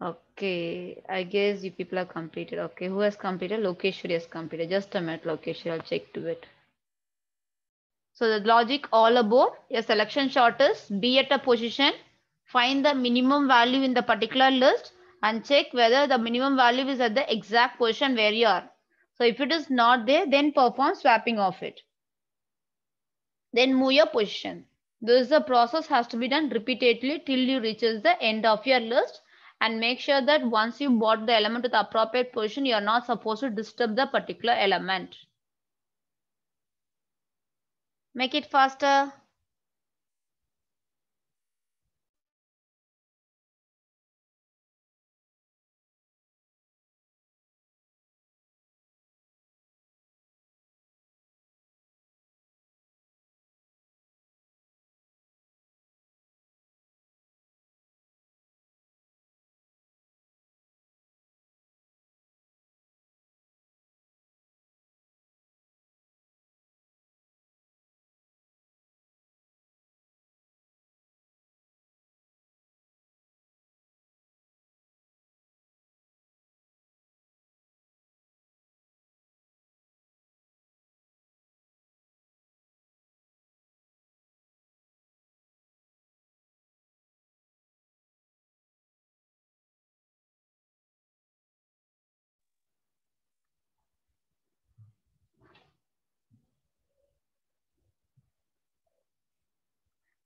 Okay, I guess you people are completed. Okay, who has completed? Location has completed. Just a minute, location. I'll check to it. So the logic all above, your selection shortest be at a position, find the minimum value in the particular list and check whether the minimum value is at the exact position where you are. So if it is not there, then perform swapping of it. Then move your position. This is the process has to be done repeatedly till you reaches the end of your list and make sure that once you bought the element to the appropriate position, you're not supposed to disturb the particular element. Make it faster.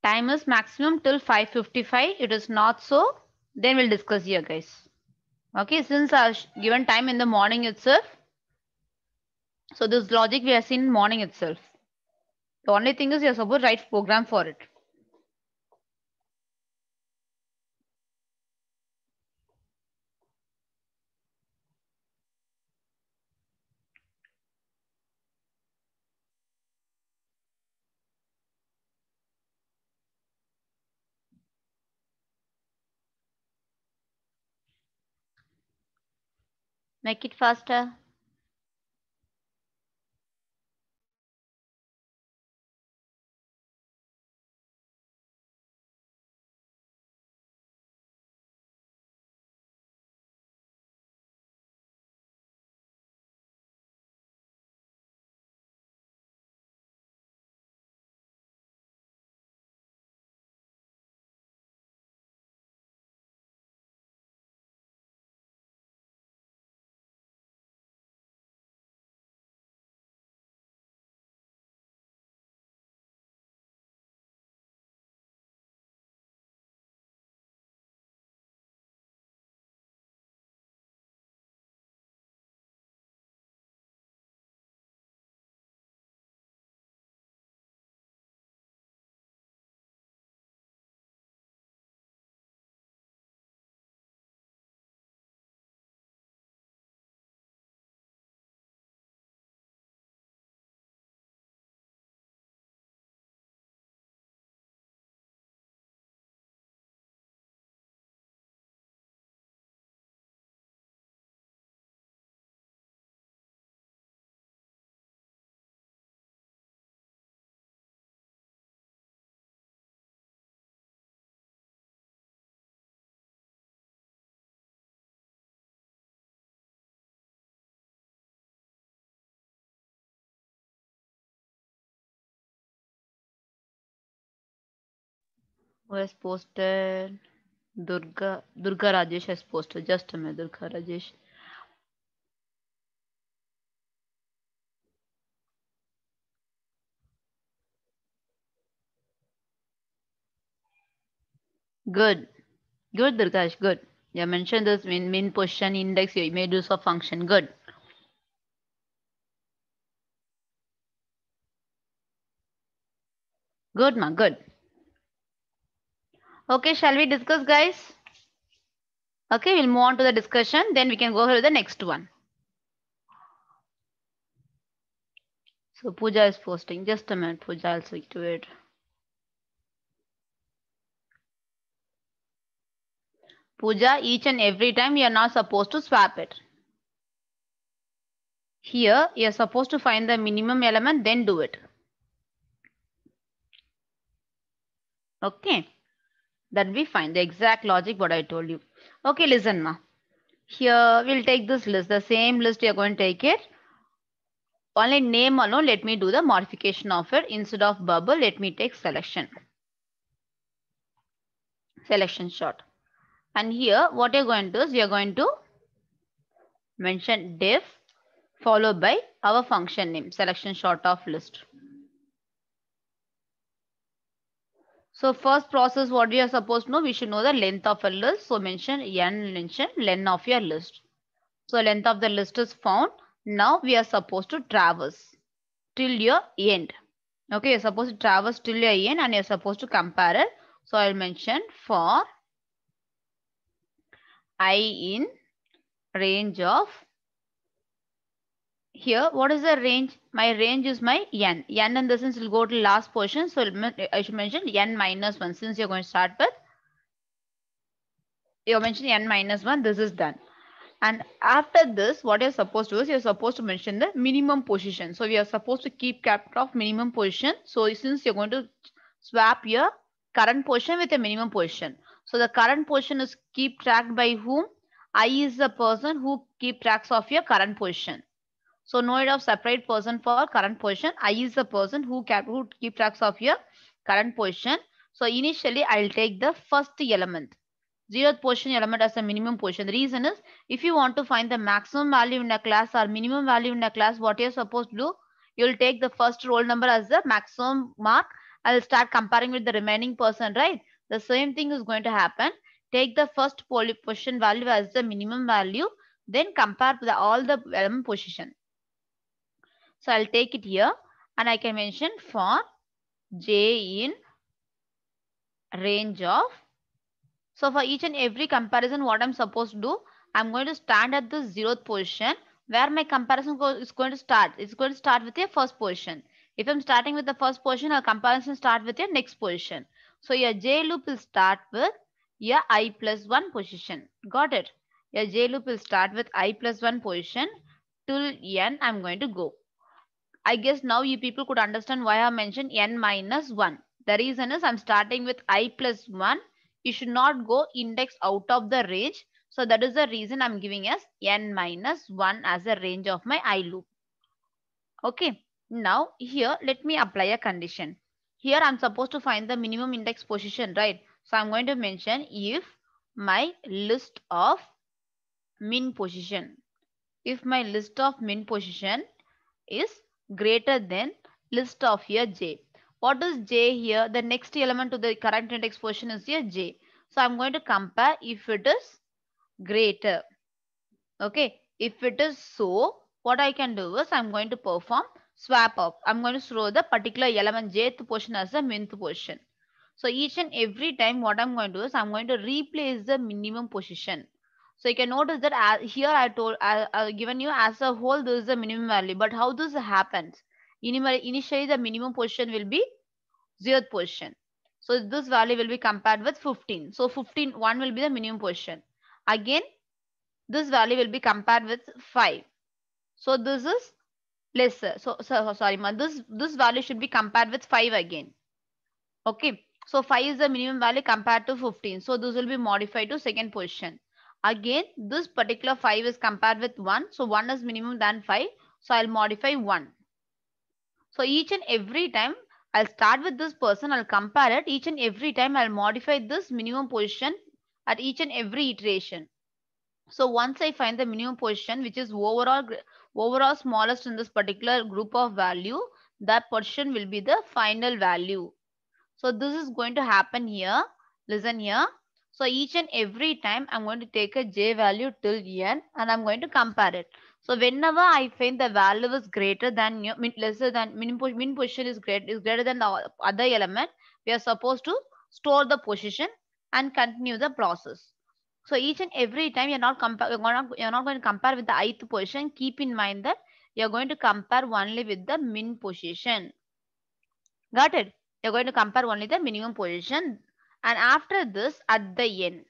Time is maximum till 5.55. It is not so. Then we'll discuss here guys. Okay. Since our given time in the morning itself. So this logic we have seen morning itself. The only thing is you're supposed to write program for it. make it faster was posted Durga Durga Rajesh has posted just a minute Durga Rajesh good good Durgash good you mentioned this mean mean position index you made use of function good good ma good Okay, shall we discuss guys? Okay, we'll move on to the discussion. Then we can go ahead with the next one. So Pooja is posting. Just a minute, Pooja, I'll switch to it. Pooja, each and every time you are not supposed to swap it. Here, you are supposed to find the minimum element, then do it. Okay. Then we find the exact logic what I told you. Okay, listen now. Here we'll take this list, the same list you're going to take it. Only name alone, let me do the modification of it. Instead of bubble, let me take selection. Selection short. And here what you're going to do is you're going to mention div followed by our function name, selection short of list. So first process, what we are supposed to know, we should know the length of a list. So mention n, mention length of your list. So length of the list is found. Now we are supposed to traverse till your end. Okay, you're supposed to traverse till your end and you're supposed to compare it. So I'll mention for i in range of here what is the range my range is my n n in the sense will go to last portion so i should mention n minus 1 since you're going to start with you're mentioning n minus 1 this is done and after this what you're supposed to do is you're supposed to mention the minimum position so we are supposed to keep track of minimum position so since you're going to swap your current position with a minimum position so the current position is keep tracked by whom i is the person who keep tracks of your current position so note of separate person for current position. I is the person who, can who keep tracks of your current position. So initially I'll take the first element. Zeroth position element as a minimum position. The reason is if you want to find the maximum value in a class or minimum value in a class, what you're supposed to do, you'll take the first roll number as the maximum mark. I'll start comparing with the remaining person, right? The same thing is going to happen. Take the first position value as the minimum value, then compare with all the element position. So I'll take it here and I can mention for J in range of. So for each and every comparison, what I'm supposed to do, I'm going to stand at the zeroth position where my comparison go is going to start. It's going to start with your first position. If I'm starting with the first position, our comparison start with your next position. So your J loop will start with your I plus 1 position. Got it? Your J loop will start with I plus 1 position till N I'm going to go. I guess now you people could understand why I mentioned n minus 1. The reason is I'm starting with i plus 1. You should not go index out of the range. So that is the reason I'm giving as n minus 1 as a range of my i loop. Okay. Now here, let me apply a condition. Here I'm supposed to find the minimum index position, right? So I'm going to mention if my list of min position. If my list of min position is greater than list of your J. What is J here? The next element to the current index position is your J. So I'm going to compare if it is greater. Okay. If it is so, what I can do is I'm going to perform swap up. I'm going to throw the particular element jth portion as the minth portion. So each and every time what I'm going to do is I'm going to replace the minimum position. So you can notice that as, uh, here I told, I, uh, I uh, given you as a whole, this is the minimum value. But how this happens? Initially, the minimum position will be zeroth position. So this value will be compared with 15. So 15, 1 will be the minimum position. Again, this value will be compared with 5. So this is lesser. So, so sorry, ma, this, this value should be compared with 5 again. Okay. So 5 is the minimum value compared to 15. So this will be modified to second position. Again, this particular 5 is compared with 1. So 1 is minimum than 5. So I'll modify 1. So each and every time I'll start with this person. I'll compare it. Each and every time I'll modify this minimum position at each and every iteration. So once I find the minimum position, which is overall, overall smallest in this particular group of value, that position will be the final value. So this is going to happen here. Listen here. So each and every time I'm going to take a j value till n and I'm going to compare it. So whenever I find the value is greater than mean lesser than min min position is greater is greater than the other element, we are supposed to store the position and continue the process. So each and every time you're not compare you're not, you're not going to compare with the ith position. Keep in mind that you're going to compare only with the min position. Got it? You're going to compare only the minimum position and after this at the end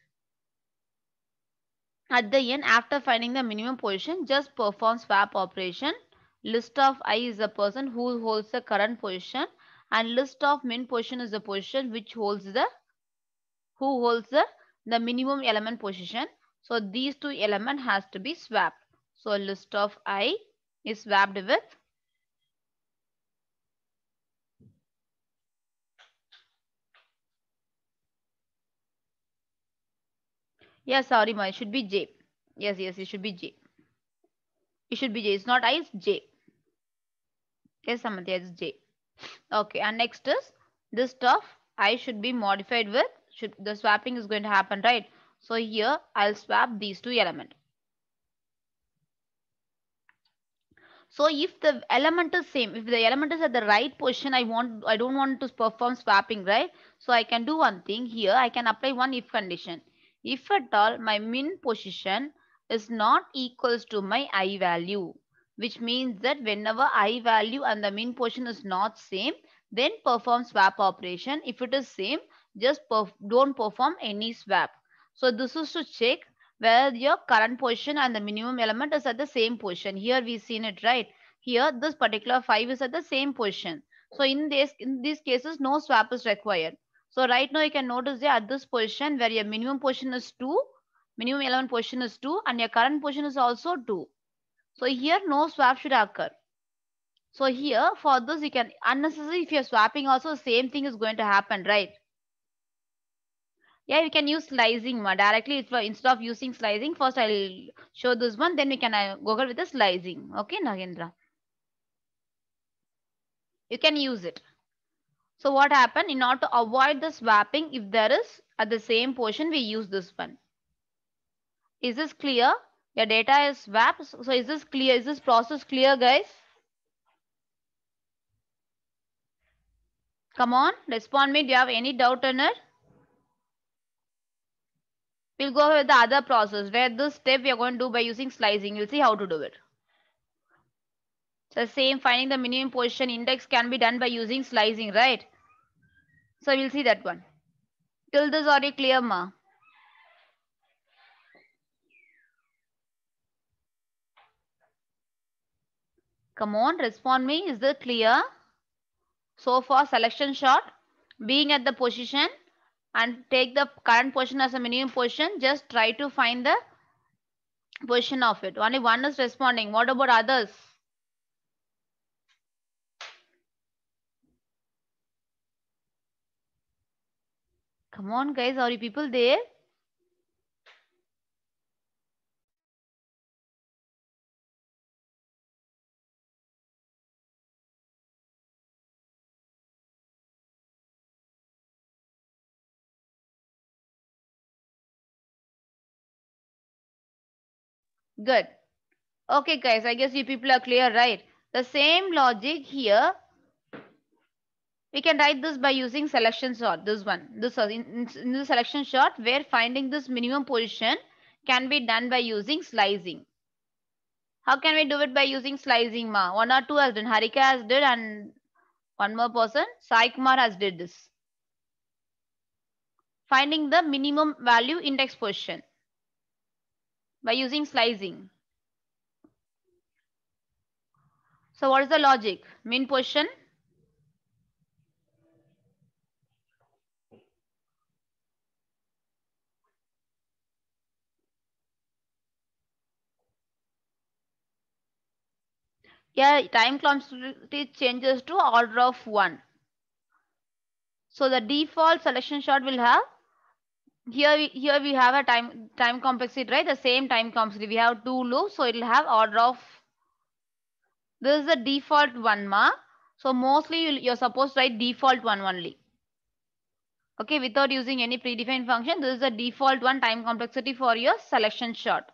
at the end after finding the minimum position just perform swap operation list of i is the person who holds the current position and list of min position is the position which holds the who holds the the minimum element position so these two element has to be swapped so list of i is swapped with Yeah, sorry, ma. It should be J. Yes, yes, it should be J. It should be J. It's not I, it's J. Yes, Samatya, it's J. Okay, and next is this stuff I should be modified with. Should the swapping is going to happen, right? So here I'll swap these two elements. So if the element is same, if the element is at the right position, I want I don't want to perform swapping, right? So I can do one thing here. I can apply one if condition if at all my min position is not equals to my I value, which means that whenever I value and the min position is not same, then perform swap operation. If it is same, just perf don't perform any swap. So this is to check whether your current position and the minimum element is at the same position. Here we seen it, right? Here this particular 5 is at the same position. So in, this, in these cases, no swap is required. So right now you can notice that at this position where your minimum position is 2, minimum 11 position is 2 and your current position is also 2. So here no swap should occur. So here for this you can unnecessary if you're swapping also same thing is going to happen, right? Yeah, you can use slicing directly instead of using slicing. First I'll show this one then we can uh, go with the slicing. Okay, Nagendra. You can use it. So what happened? In order to avoid the swapping, if there is at the same portion, we use this one. Is this clear? Your data is swapped. So is this clear? Is this process clear, guys? Come on, respond me. Do you have any doubt on it? We'll go with the other process where this step we are going to do by using slicing. you will see how to do it. So same finding the minimum position index can be done by using slicing, right? So we'll see that one. Till this are you clear, ma? Come on, respond me. Is it clear? So for selection shot, being at the position and take the current position as a minimum position, just try to find the position of it. Only one is responding. What about others? Come on, guys. Are you people there? Good. Okay, guys. I guess you people are clear, right? The same logic here we can write this by using selection sort this one this in, in the selection sort where finding this minimum position can be done by using slicing how can we do it by using slicing ma one or two has done harika has did and one more person sai kumar has did this finding the minimum value index position by using slicing so what is the logic mean position Yeah, time complexity changes to order of 1. So the default selection shot will have here we, here we have a time time complexity right the same time complexity we have two loops so it will have order of this is the default one ma. so mostly you're supposed to write default one only okay without using any predefined function this is the default one time complexity for your selection shot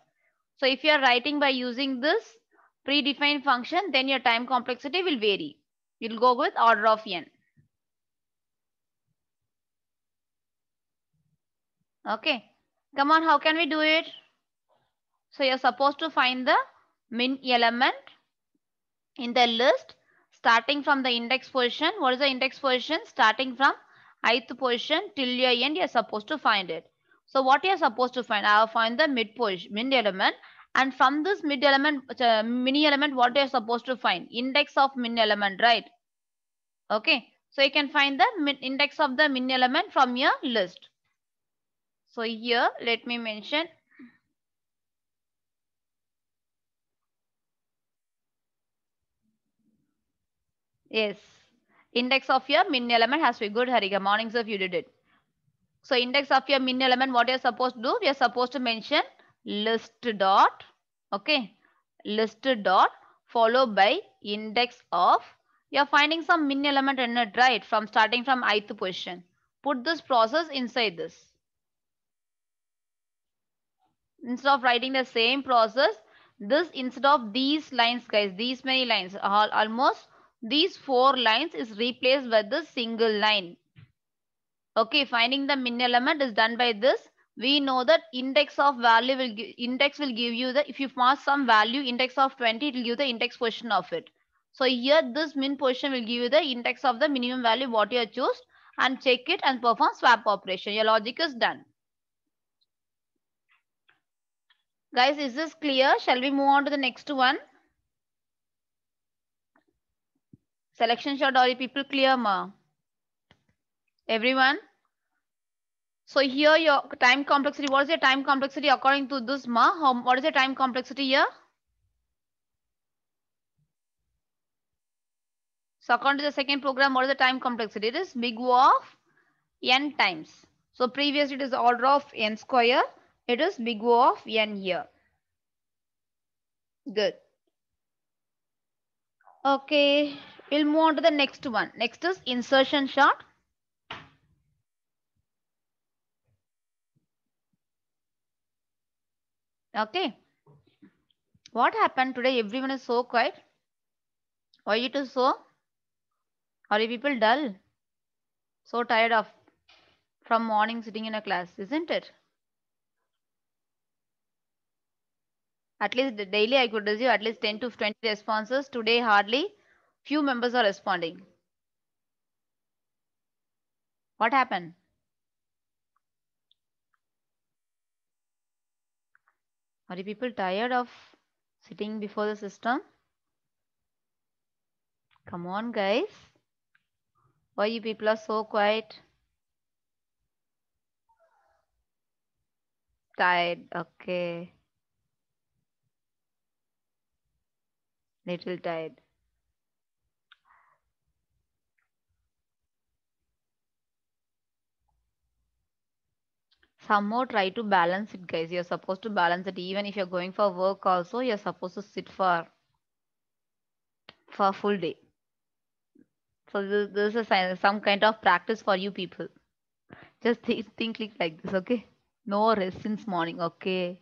so if you are writing by using this predefined function, then your time complexity will vary. You'll go with order of n. Okay. Come on, how can we do it? So you're supposed to find the min element in the list starting from the index position. What is the index position? Starting from ith position till your end, you're supposed to find it. So what you're supposed to find? I'll find the mid position, min element and from this mid element, uh, mini element, what you're supposed to find? Index of min element, right? Okay. So you can find the index of the min element from your list. So here, let me mention Yes. Index of your min element has to be good, Harika. Mornings if you did it. So index of your min element, what you're supposed to do? You're supposed to mention list dot Okay. List dot followed by index of. You're finding some min element in it, right? From starting from ith position. Put this process inside this. Instead of writing the same process, this instead of these lines, guys, these many lines, almost these four lines is replaced with the single line. Okay, finding the min element is done by this we know that index of value will give, index will give you the if you pass some value index of 20 it will give the index position of it so here this min position will give you the index of the minimum value what you have chosen and check it and perform swap operation your logic is done guys is this clear shall we move on to the next one selection shot all people clear ma everyone so here your time complexity, what is your time complexity according to this ma? How, what is your time complexity here? So according to the second program, what is the time complexity? It is big O of n times. So previously it is order of n square. It is big O of n here. Good. Okay, we'll move on to the next one. Next is insertion shot. Okay. What happened today? Everyone is so quiet. Why it is so? Are you people dull? So tired of from morning sitting in a class, isn't it? At least daily I could receive at least 10 to 20 responses. Today hardly few members are responding. What happened? Are you people tired of sitting before the system? Come on, guys. Why you people are so quiet? Tired, okay. Little tired. somehow try to balance it guys you're supposed to balance it even if you're going for work also you're supposed to sit for for full day so this, this is a, some kind of practice for you people just think, think like this okay no rest since morning okay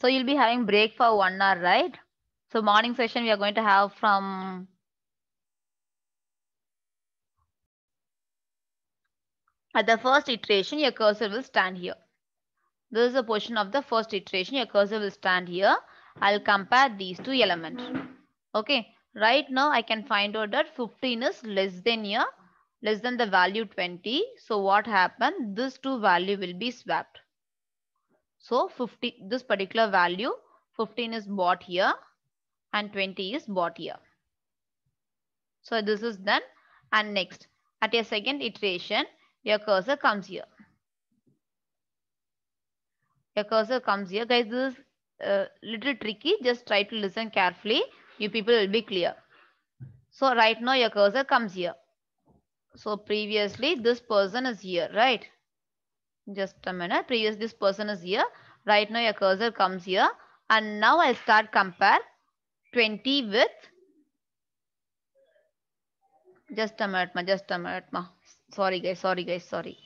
so you'll be having break for one hour right so morning session we are going to have from At the first iteration, your cursor will stand here. This is a portion of the first iteration. Your cursor will stand here. I'll compare these two elements. Okay. Right now, I can find out that 15 is less than here, less than the value 20. So what happened? This two value will be swapped. So 50, this particular value, 15 is bought here and 20 is bought here. So this is done. And next, at a second iteration, your cursor comes here. Your cursor comes here. Guys, this is a little tricky. Just try to listen carefully. You people will be clear. So right now your cursor comes here. So previously this person is here, right? Just a minute. Previous this person is here. Right now your cursor comes here. And now I'll start compare 20 with just a minute ma just a minute ma sorry guys sorry guys sorry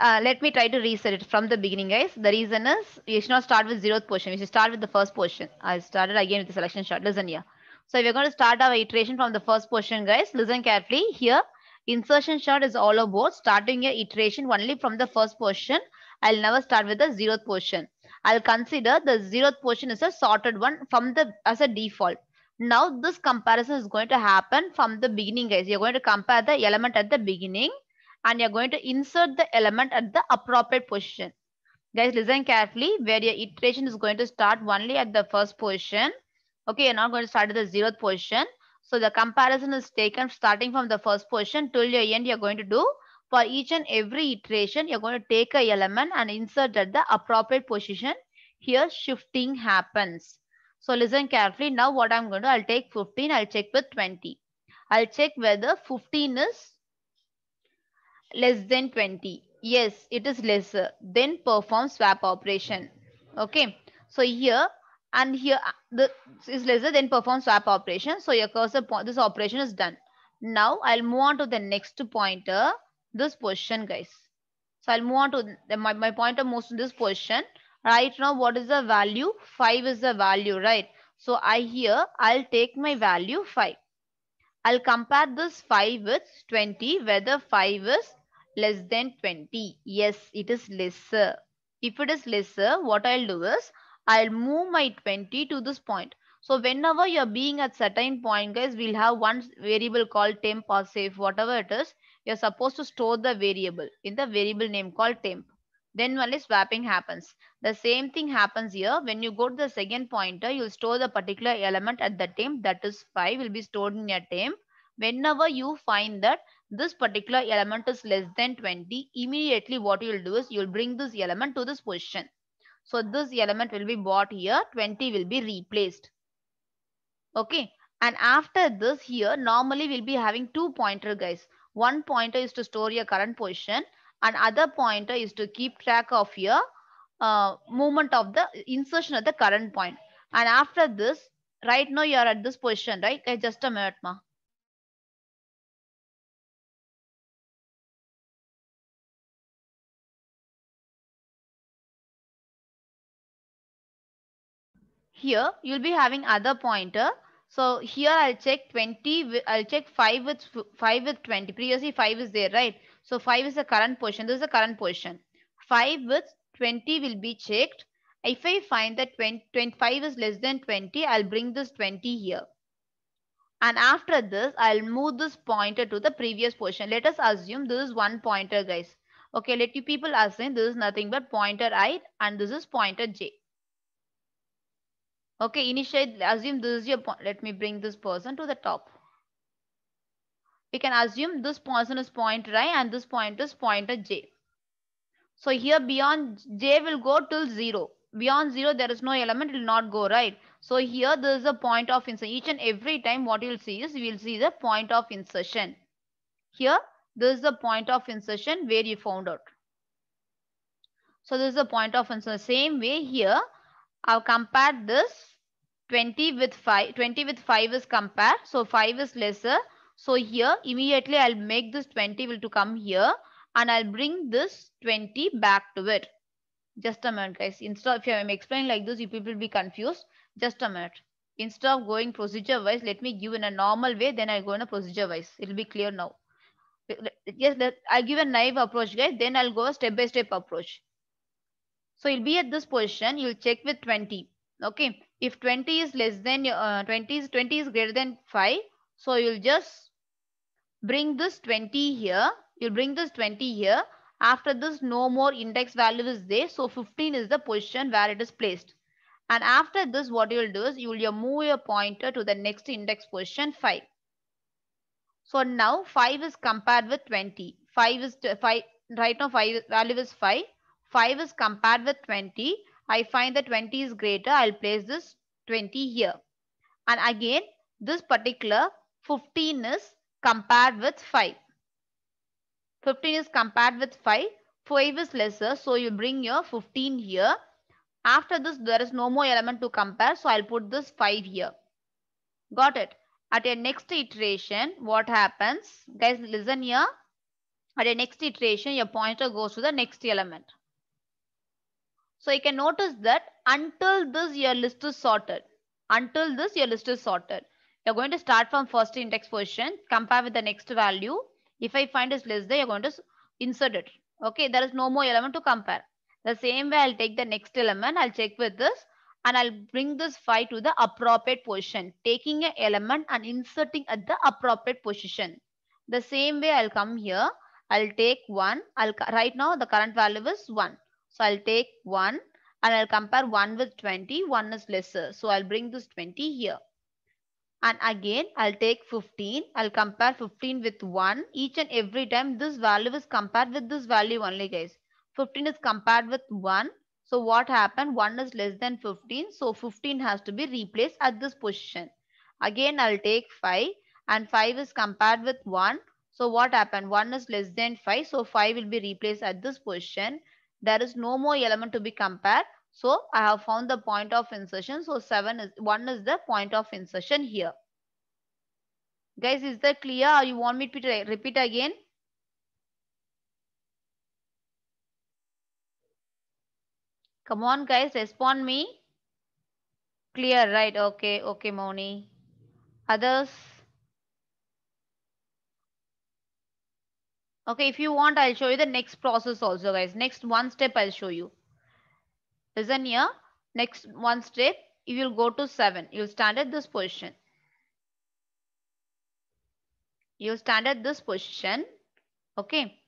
uh, let me try to reset it from the beginning guys the reason is you should not start with zeroth portion you should start with the first portion i started again with the selection shot listen here so we're going to start our iteration from the first portion guys listen carefully here insertion shot is all about starting your iteration only from the first portion i'll never start with the zeroth portion i'll consider the zeroth portion is a sorted one from the as a default now this comparison is going to happen from the beginning guys you're going to compare the element at the beginning and you're going to insert the element at the appropriate position. Guys, listen carefully where your iteration is going to start only at the first position. Okay, you're not going to start at the zeroth position. So the comparison is taken starting from the first position till your end you're going to do for each and every iteration you're going to take a element and insert at the appropriate position here shifting happens so listen carefully now what i'm going to i'll take 15 i'll check with 20 i'll check whether 15 is less than 20. Yes, it is lesser. Then perform swap operation. Okay. So here and here uh, the is lesser than perform swap operation. So your cursor point, this operation is done. Now I'll move on to the next pointer, this position guys. So I'll move on to the, my, my pointer moves to this position. Right now, what is the value? 5 is the value, right? So I here, I'll take my value 5. I'll compare this 5 with 20, whether 5 is less than 20. Yes, it is lesser. If it is lesser, what I'll do is, I'll move my 20 to this point. So whenever you're being at certain point, guys, we'll have one variable called temp or save, whatever it is. You're supposed to store the variable in the variable name called temp. Then only swapping happens. The same thing happens here. When you go to the second pointer, you'll store the particular element at the temp. That is 5 will be stored in your temp. Whenever you find that this particular element is less than 20, immediately what you will do is you will bring this element to this position. So this element will be bought here, 20 will be replaced. Okay. And after this here, normally we'll be having two pointer guys. One pointer is to store your current position and other pointer is to keep track of your uh, movement of the insertion of the current point. And after this, right now you are at this position, right? Okay, just a minute, ma. here you'll be having other pointer. So here I'll check 20, I'll check 5 with 5 with 20. Previously 5 is there, right? So 5 is the current position. This is the current position. 5 with 20 will be checked. If I find that 20, 25 is less than 20, I'll bring this 20 here. And after this, I'll move this pointer to the previous position. Let us assume this is one pointer, guys. Okay, let you people assume this is nothing but pointer i and this is pointer j. Okay, Initially, assume this is your point. Let me bring this person to the top. We can assume this person is pointer i and this point is pointer j. So here beyond j will go till 0. Beyond 0, there is no element, it will not go, right? So here there is a point of insertion. Each and every time what you'll see is we'll see the point of insertion. Here, this is the point of insertion where you found out. So this is the point of insertion. Same way here, i will compare this 20 with 5. 20 with 5 is compare. So 5 is lesser. So here immediately I'll make this 20 will to come here and I'll bring this 20 back to it. Just a minute guys. Instead if I'm explaining like this you people will be confused. Just a minute. Instead of going procedure wise let me give in a normal way then I go in a procedure wise. It will be clear now. Yes, I'll give a naive approach guys then I'll go step by step approach. So you'll be at this position, you'll check with 20. Okay. If 20 is less than, uh, 20 is, 20 is greater than 5. So you'll just bring this 20 here. You'll bring this 20 here. After this, no more index value is there. So 15 is the position where it is placed. And after this, what you'll do is you'll move your pointer to the next index position 5. So now 5 is compared with 20. 5 is uh, 5. Right now 5 value is 5. 5 is compared with 20. I find that 20 is greater. I'll place this 20 here. And again, this particular 15 is compared with 5. 15 is compared with 5. 5 is lesser. So you bring your 15 here. After this, there is no more element to compare. So I'll put this 5 here. Got it. At your next iteration, what happens? Guys, listen here. At your next iteration, your pointer goes to the next element. So you can notice that until this your list is sorted. Until this your list is sorted. You're going to start from first index position, compare with the next value. If I find it's less than, you're going to insert it. Okay, there is no more element to compare. The same way I'll take the next element, I'll check with this and I'll bring this 5 to the appropriate position, taking an element and inserting at the appropriate position. The same way I'll come here, I'll take 1, I'll right now the current value is 1. So I'll take 1 and I'll compare 1 with 20. 1 is lesser. So I'll bring this 20 here. And again, I'll take 15. I'll compare 15 with 1. Each and every time this value is compared with this value only guys. 15 is compared with 1. So what happened? 1 is less than 15. So 15 has to be replaced at this position. Again, I'll take 5 and 5 is compared with 1. So what happened? 1 is less than 5. So 5 will be replaced at this position. There is no more element to be compared. So I have found the point of insertion. So 7 is 1 is the point of insertion here. Guys, is that clear? Or you want me to repeat again? Come on, guys, respond me. Clear, right? Okay, okay, Moni. Others? Okay, if you want, I'll show you the next process also guys. Next one step I'll show you. Listen here, next one step, you will go to seven. You'll stand at this position. You'll stand at this position. Okay.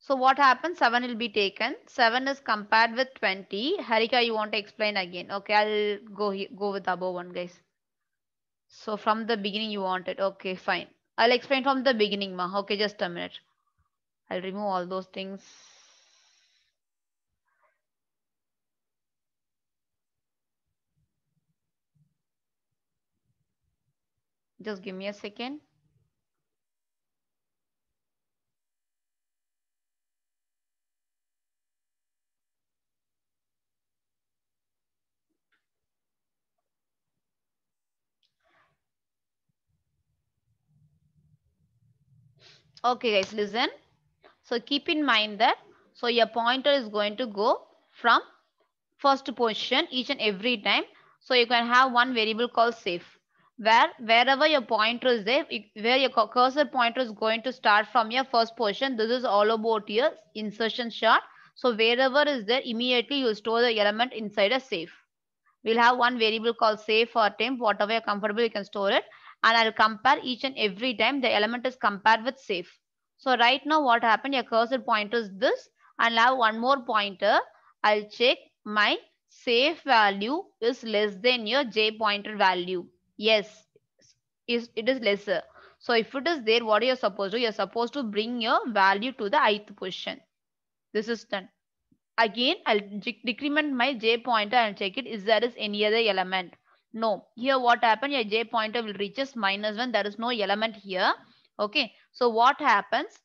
So what happens? 7 will be taken. 7 is compared with 20. Harika, you want to explain again. Okay, I'll go, go with above one, guys. So from the beginning, you want it. Okay, fine. I'll explain from the beginning, ma. Okay, just a minute. I'll remove all those things. Just give me a second. Okay, guys, listen. So keep in mind that, so your pointer is going to go from first position each and every time. So you can have one variable called safe where wherever your pointer is there, where your cursor pointer is going to start from your first position. This is all about your insertion shot. So wherever is there, immediately you store the element inside a safe. We'll have one variable called safe or temp, whatever you're comfortable, you can store it and I'll compare each and every time the element is compared with safe. So right now what happened, your cursor pointer is this and I'll have one more pointer. I'll check my safe value is less than your j pointer value. Yes, is it is lesser. So if it is there, what are you supposed to? You're supposed to bring your value to the ith position. This is done. Again, I'll decrement my j pointer and check it. Is there is any other element? No, here what happened? Your j pointer will reaches minus 1. There is no element here. Okay, so what happens?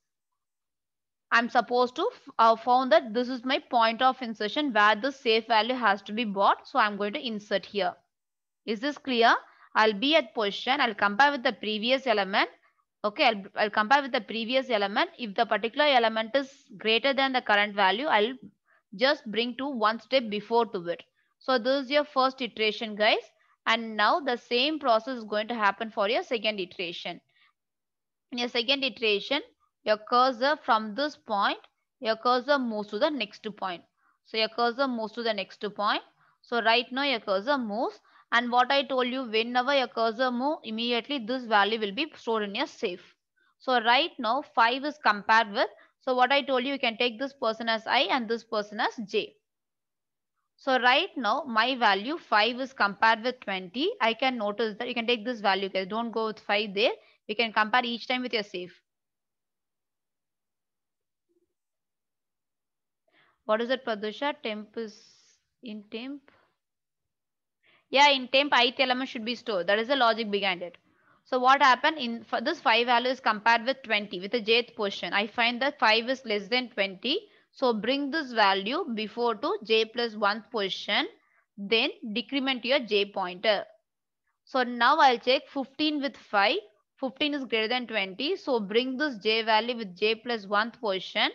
I'm supposed to uh, found that this is my point of insertion where the safe value has to be bought. So I'm going to insert here. Is this clear? I'll be at position. I'll compare with the previous element. Okay, I'll, I'll compare with the previous element. If the particular element is greater than the current value, I'll just bring to one step before to it. So this is your first iteration, guys. And now the same process is going to happen for your second iteration. In your second iteration, your cursor from this point, your cursor moves to the next point. So your cursor moves to the next point. So right now your cursor moves and what I told you whenever your cursor moves immediately this value will be stored in your safe. So right now 5 is compared with. So what I told you you can take this person as I and this person as J. So right now my value 5 is compared with 20. I can notice that you can take this value. Guys. Don't go with 5 there. You can compare each time with your safe. What is it, Padusha? Temp is in temp. Yeah, in temp, ith element should be stored. That is the logic behind it. So what happened in this 5 value is compared with 20 with the jth portion. I find that 5 is less than 20. So bring this value before to j plus 1th position. Then decrement your j pointer. So now I'll check 15 with 5. 15 is greater than 20. So bring this j value with j plus 1th position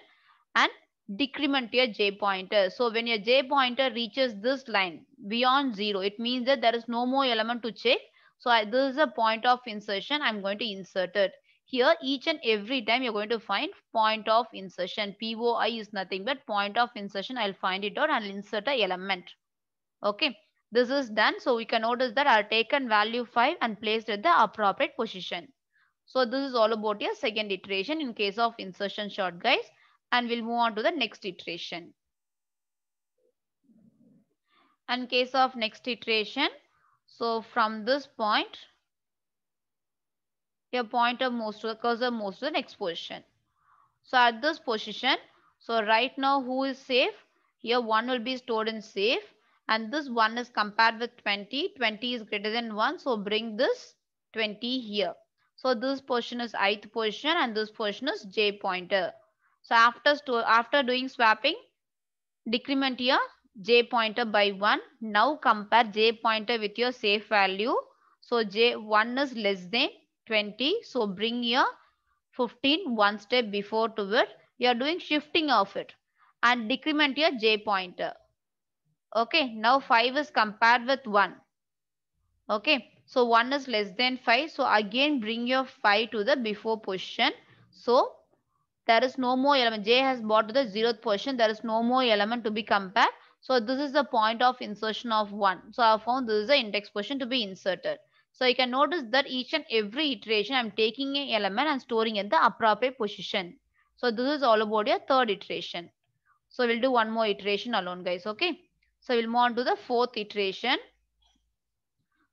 and decrement your j pointer. So when your j pointer reaches this line beyond 0, it means that there is no more element to check. So I, this is a point of insertion. I'm going to insert it. Here each and every time you're going to find point of insertion. POI is nothing but point of insertion. I'll find it out and insert a element. Okay. This is done. So we can notice that I've taken value 5 and placed at the appropriate position. So this is all about your second iteration in case of insertion short guys. And we'll move on to the next iteration. In case of next iteration, so from this point, your point of most to the cursor moves to the next position. So at this position, so right now who is safe? Here 1 will be stored in safe and this 1 is compared with 20. 20 is greater than 1. So bring this 20 here. So this position is ith position, and this position is j pointer. So after after doing swapping, decrement here j pointer by 1. Now compare j pointer with your safe value. So j 1 is less than 20. So bring your 15 one step before to it. You are doing shifting of it and decrement your J pointer. Okay. Now 5 is compared with 1. Okay. So 1 is less than 5. So again bring your 5 to the before position. So there is no more element. J has brought to the zeroth position. There is no more element to be compared. So this is the point of insertion of 1. So I found this is the index position to be inserted. So you can notice that each and every iteration I'm taking an element and storing at the appropriate position. So this is all about your third iteration. So we'll do one more iteration alone guys. Okay. So we'll move on to the fourth iteration.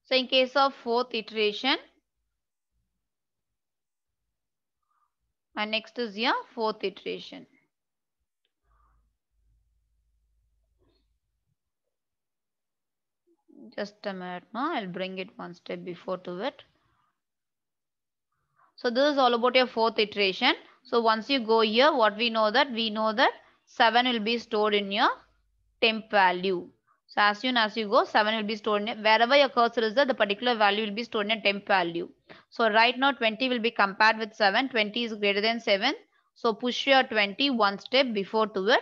So in case of fourth iteration. my next is your fourth iteration. just a minute now i'll bring it one step before to it so this is all about your fourth iteration so once you go here what we know that we know that 7 will be stored in your temp value so as soon as you go 7 will be stored in wherever your cursor is there the particular value will be stored in a temp value so right now 20 will be compared with 7 20 is greater than 7 so push your 20 one step before to it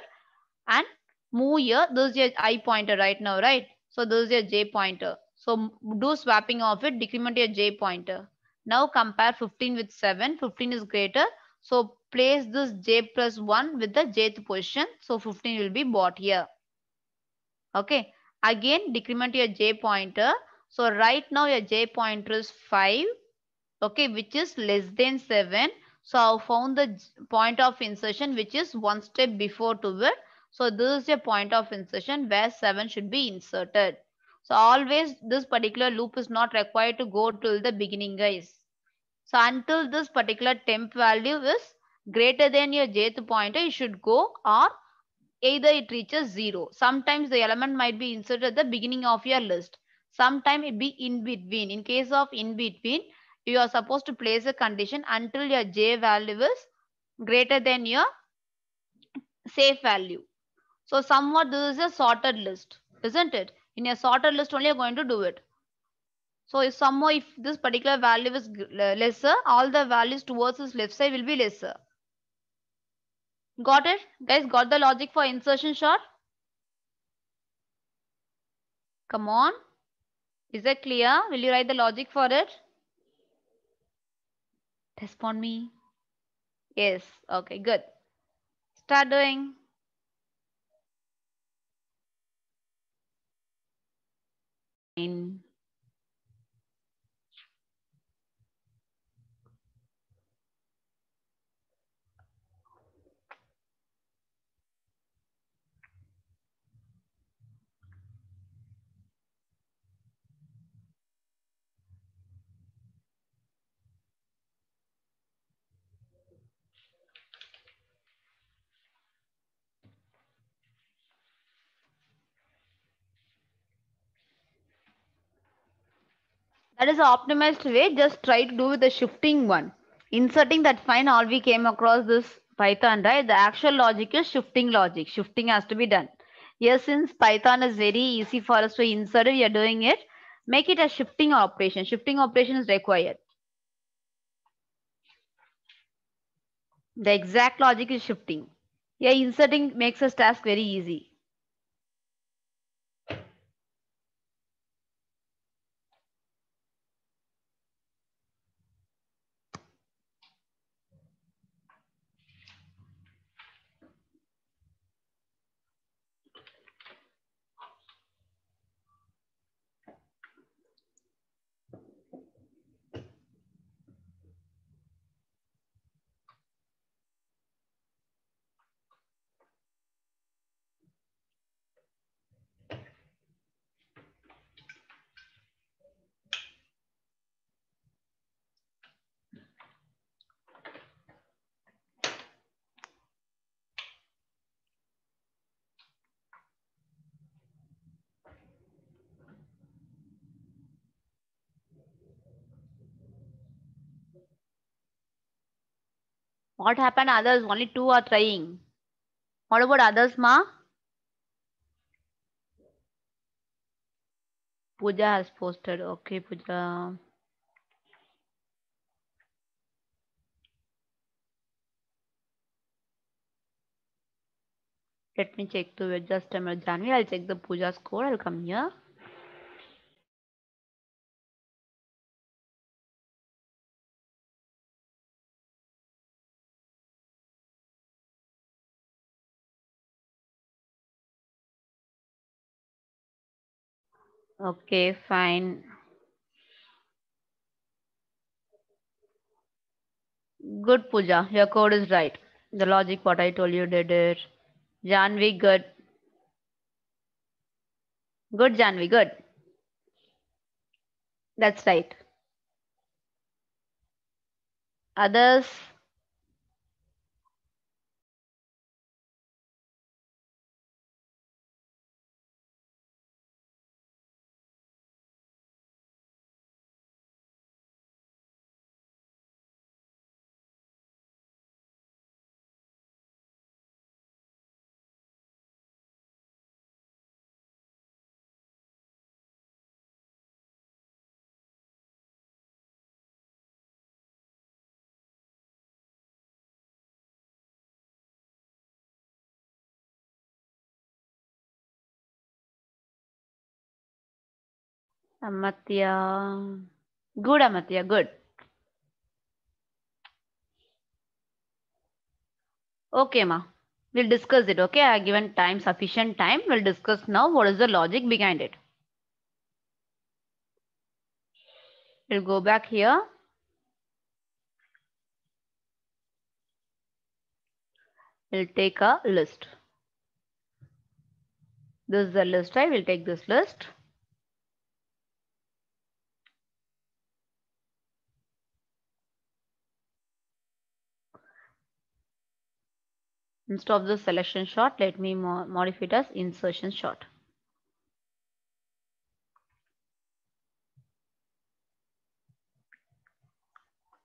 and move here. This is your I pointer right now, right? So this is your J pointer. So do swapping of it, decrement your J pointer. Now compare 15 with 7. 15 is greater. So place this J plus 1 with the jth position. So 15 will be bought here. Okay. Again, decrement your J pointer. So right now your J pointer is 5. Okay, which is less than 7. So I found the point of insertion which is one step before to it. So this is a point of insertion where 7 should be inserted. So always this particular loop is not required to go till the beginning guys. So until this particular temp value is greater than your jth pointer, it should go or either it reaches 0. Sometimes the element might be inserted at the beginning of your list. Sometimes it be in between. In case of in between, you are supposed to place a condition until your j value is greater than your safe value. So somewhat this is a sorted list, isn't it? In a sorted list only you're going to do it. So if if this particular value is lesser, all the values towards this left side will be lesser. Got it? Guys, got the logic for insertion short? Come on. Is that clear? Will you write the logic for it? Respond me. Yes. Okay, good. Start doing. nine That is optimized way. Just try to do the shifting one. Inserting that fine all we came across this Python, right? The actual logic is shifting logic. Shifting has to be done. Yes, since Python is very easy for us to insert it, we are doing it. Make it a shifting operation. Shifting operation is required. The exact logic is shifting. Yeah, inserting makes this task very easy. What happened? Others, only two are trying. What about others, Ma? Puja has posted. Okay, Puja. Let me check the just a minute, Janvi. I'll check the Puja score. I'll come here. Okay, fine. Good, Puja. Your code is right. The logic what I told you did it. Janvi, good. Good, Janvi, good. That's right. Others? Amatya. Good, Amatya, good. Okay, ma. We'll discuss it, okay? I have given time, sufficient time. We'll discuss now what is the logic behind it. We'll go back here. We'll take a list. This is the list, I will take this list. Instead of the selection shot, let me mo modify it as insertion shot.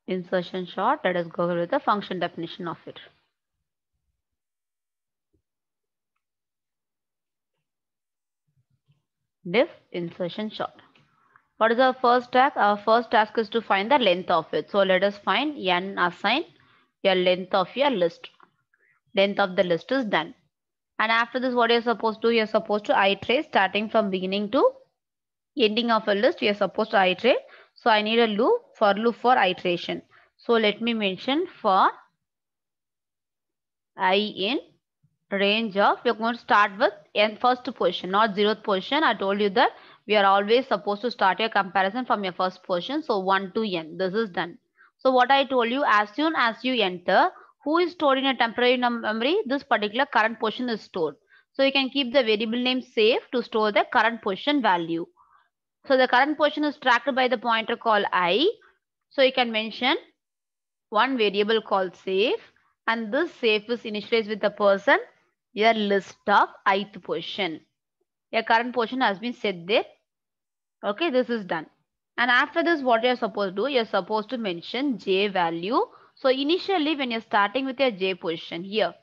Insertion shot, let us go with the function definition of it. Diff insertion shot. What is our first task? Our first task is to find the length of it. So let us find n assign your length of your list length of the list is done. And after this, what you're supposed to do, you're supposed to iterate starting from beginning to ending of a list. You're supposed to iterate. So I need a loop for loop for iteration. So let me mention for i in range of, you're going to start with n first position, not zeroth position. I told you that we are always supposed to start your comparison from your first position. So 1 to n, this is done. So what I told you, as soon as you enter, who is stored in a temporary memory, this particular current portion is stored. So you can keep the variable name safe to store the current portion value. So the current portion is tracked by the pointer called i. So you can mention one variable called safe and this safe is initialized with the person your list of ith portion. Your current portion has been set there. Okay, this is done. And after this, what you're supposed to do, you're supposed to mention j value so initially when you're starting with your J position here.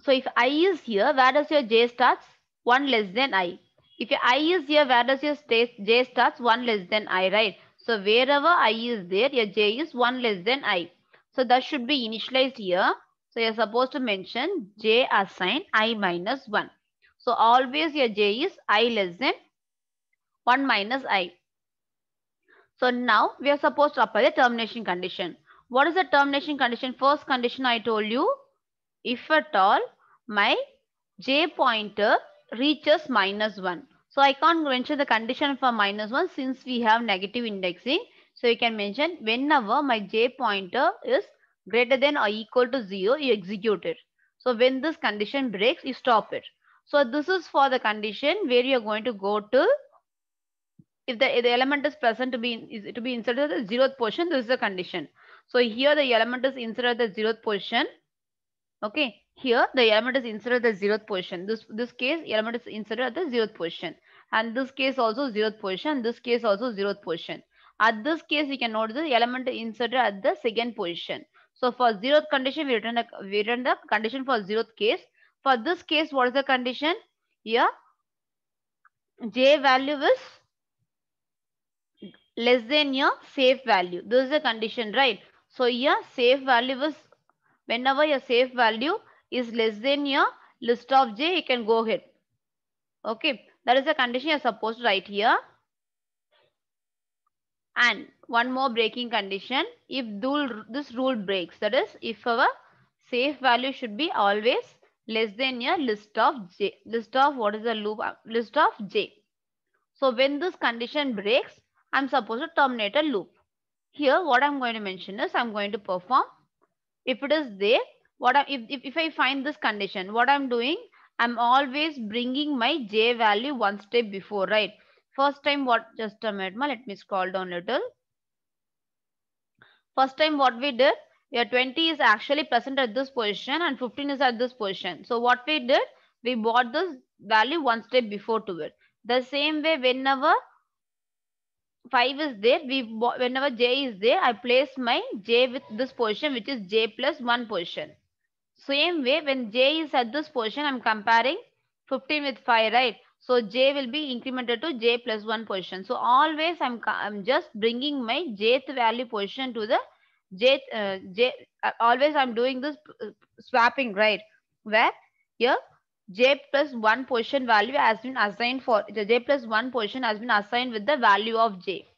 So if I is here, where does your J starts? One less than I. If your I is here, where does your J starts? One less than I, right? So wherever I is there, your J is one less than I. So that should be initialized here. So you're supposed to mention J assign I minus 1. So always your J is I less than 1 minus I. So now we are supposed to apply the termination condition. What is the termination condition? First condition I told you, if at all my j pointer reaches minus 1. So I can't mention the condition for minus 1 since we have negative indexing. So you can mention whenever my j pointer is greater than or equal to 0, you execute it. So when this condition breaks, you stop it. So this is for the condition where you're going to go to if the, the element is present to be is to be inserted at the zeroth position, this is the condition. So here the element is inserted at the zeroth position. Okay, here the element is inserted at the zeroth position. This this case element is inserted at the zeroth position, and this case also zeroth position. This case also zeroth position. At this case, you can notice the element inserted at the second position. So for zeroth condition, we written, a, we written the condition for zeroth case. For this case, what is the condition? Here, j value is less than your safe value. This is the condition, right? So your safe value was whenever your safe value is less than your list of J, you can go ahead. Okay, that is the condition you're supposed to write here. And one more breaking condition, if this rule breaks, that is if our safe value should be always less than your list of J, list of what is the loop, list of J. So when this condition breaks, I'm supposed to terminate a loop. Here, what I'm going to mention is I'm going to perform. If it is there, what I, if, if, if I find this condition, what I'm doing, I'm always bringing my J value one step before, right? First time what, just a minute, ma, let me scroll down little. First time what we did, your 20 is actually present at this position and 15 is at this position. So what we did, we bought this value one step before to it. The same way whenever 5 is there, we whenever j is there, I place my j with this portion which is j plus 1 portion. Same way when j is at this portion, I'm comparing 15 with 5, right? So j will be incremented to j plus 1 portion. So always I'm, I'm just bringing my jth value portion to the j, uh, j uh, always I'm doing this uh, swapping, right? Where here j plus 1 position value has been assigned for the j plus 1 position has been assigned with the value of j.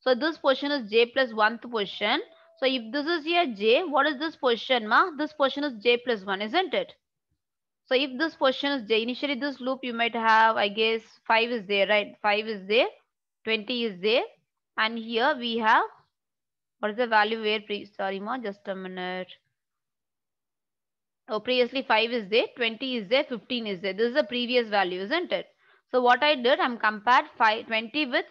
So this position is j plus 1th position. So if this is here j, what is this position ma? This position is j plus 1, isn't it? So if this position is j, initially this loop you might have, I guess 5 is there, right? 5 is there, 20 is there. And here we have, what is the value where, sorry ma, just a minute. Oh, previously 5 is there, 20 is there, 15 is there. This is the previous value, isn't it? So what I did, I'm compared 5, 20 with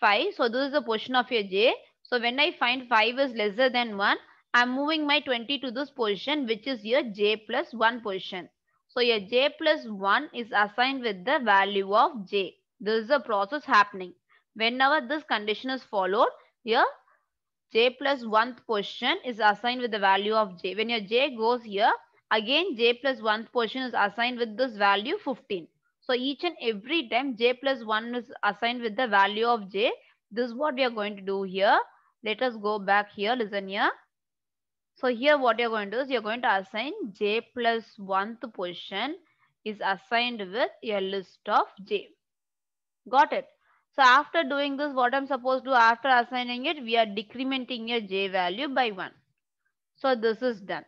5. So this is the portion of your J. So when I find 5 is lesser than 1, I'm moving my 20 to this position, which is your J plus 1 position. So your J plus 1 is assigned with the value of J. This is the process happening. Whenever this condition is followed, your J one position is assigned with the value of J. When your J goes here, Again, j plus 1 portion is assigned with this value 15. So each and every time j plus 1 is assigned with the value of j. This is what we are going to do here. Let us go back here. Listen here. So here what you're going to do is you're going to assign j plus 1th position is assigned with a list of j. Got it? So after doing this, what I'm supposed to do after assigning it, we are decrementing your j value by 1. So this is done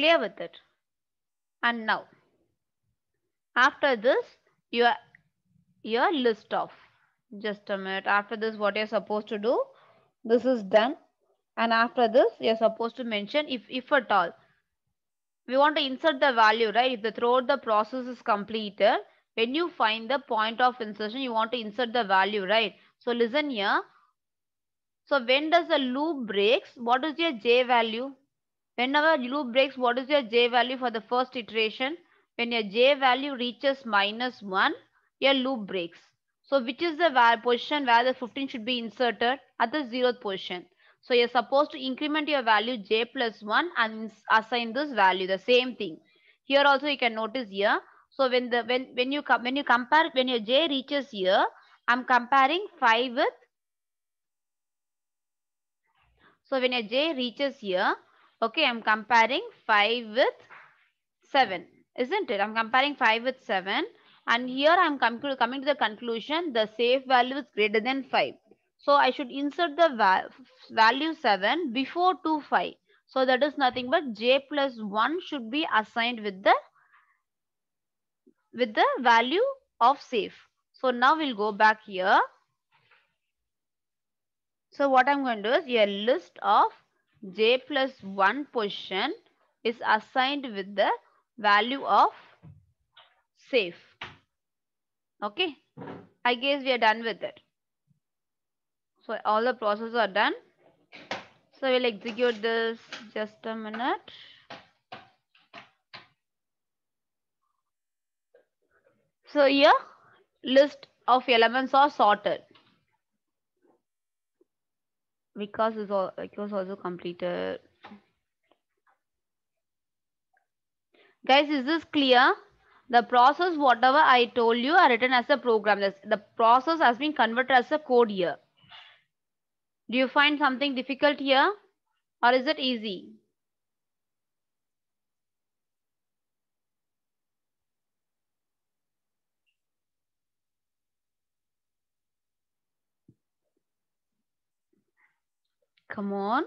clear with it and now after this your your list of just a minute after this what you're supposed to do this is done and after this you're supposed to mention if if at all we want to insert the value right if the throughout the process is completed when you find the point of insertion you want to insert the value right so listen here so when does the loop breaks what is your j value Whenever loop breaks, what is your j value for the first iteration? When your j value reaches minus 1, your loop breaks. So which is the position where the 15 should be inserted? At the zeroth position. So you're supposed to increment your value j plus 1 and assign this value, the same thing. Here also you can notice here. So when the when when you when you compare when your j reaches here, I'm comparing 5 with. So when your j reaches here, Okay, I'm comparing 5 with 7, isn't it? I'm comparing 5 with 7. And here I'm coming to the conclusion the safe value is greater than 5. So I should insert the va value 7 before 2, 5. So that is nothing but j plus 1 should be assigned with the with the value of safe. So now we'll go back here. So what I'm going to do is a list of j plus 1 position is assigned with the value of safe. Okay. I guess we are done with it. So all the processes are done. So we'll execute this just a minute. So here list of elements are sorted. Vikas is all, Vikas also completed. Guys, is this clear? The process, whatever I told you, are written as a program. The process has been converted as a code here. Do you find something difficult here? Or is it easy? Come on.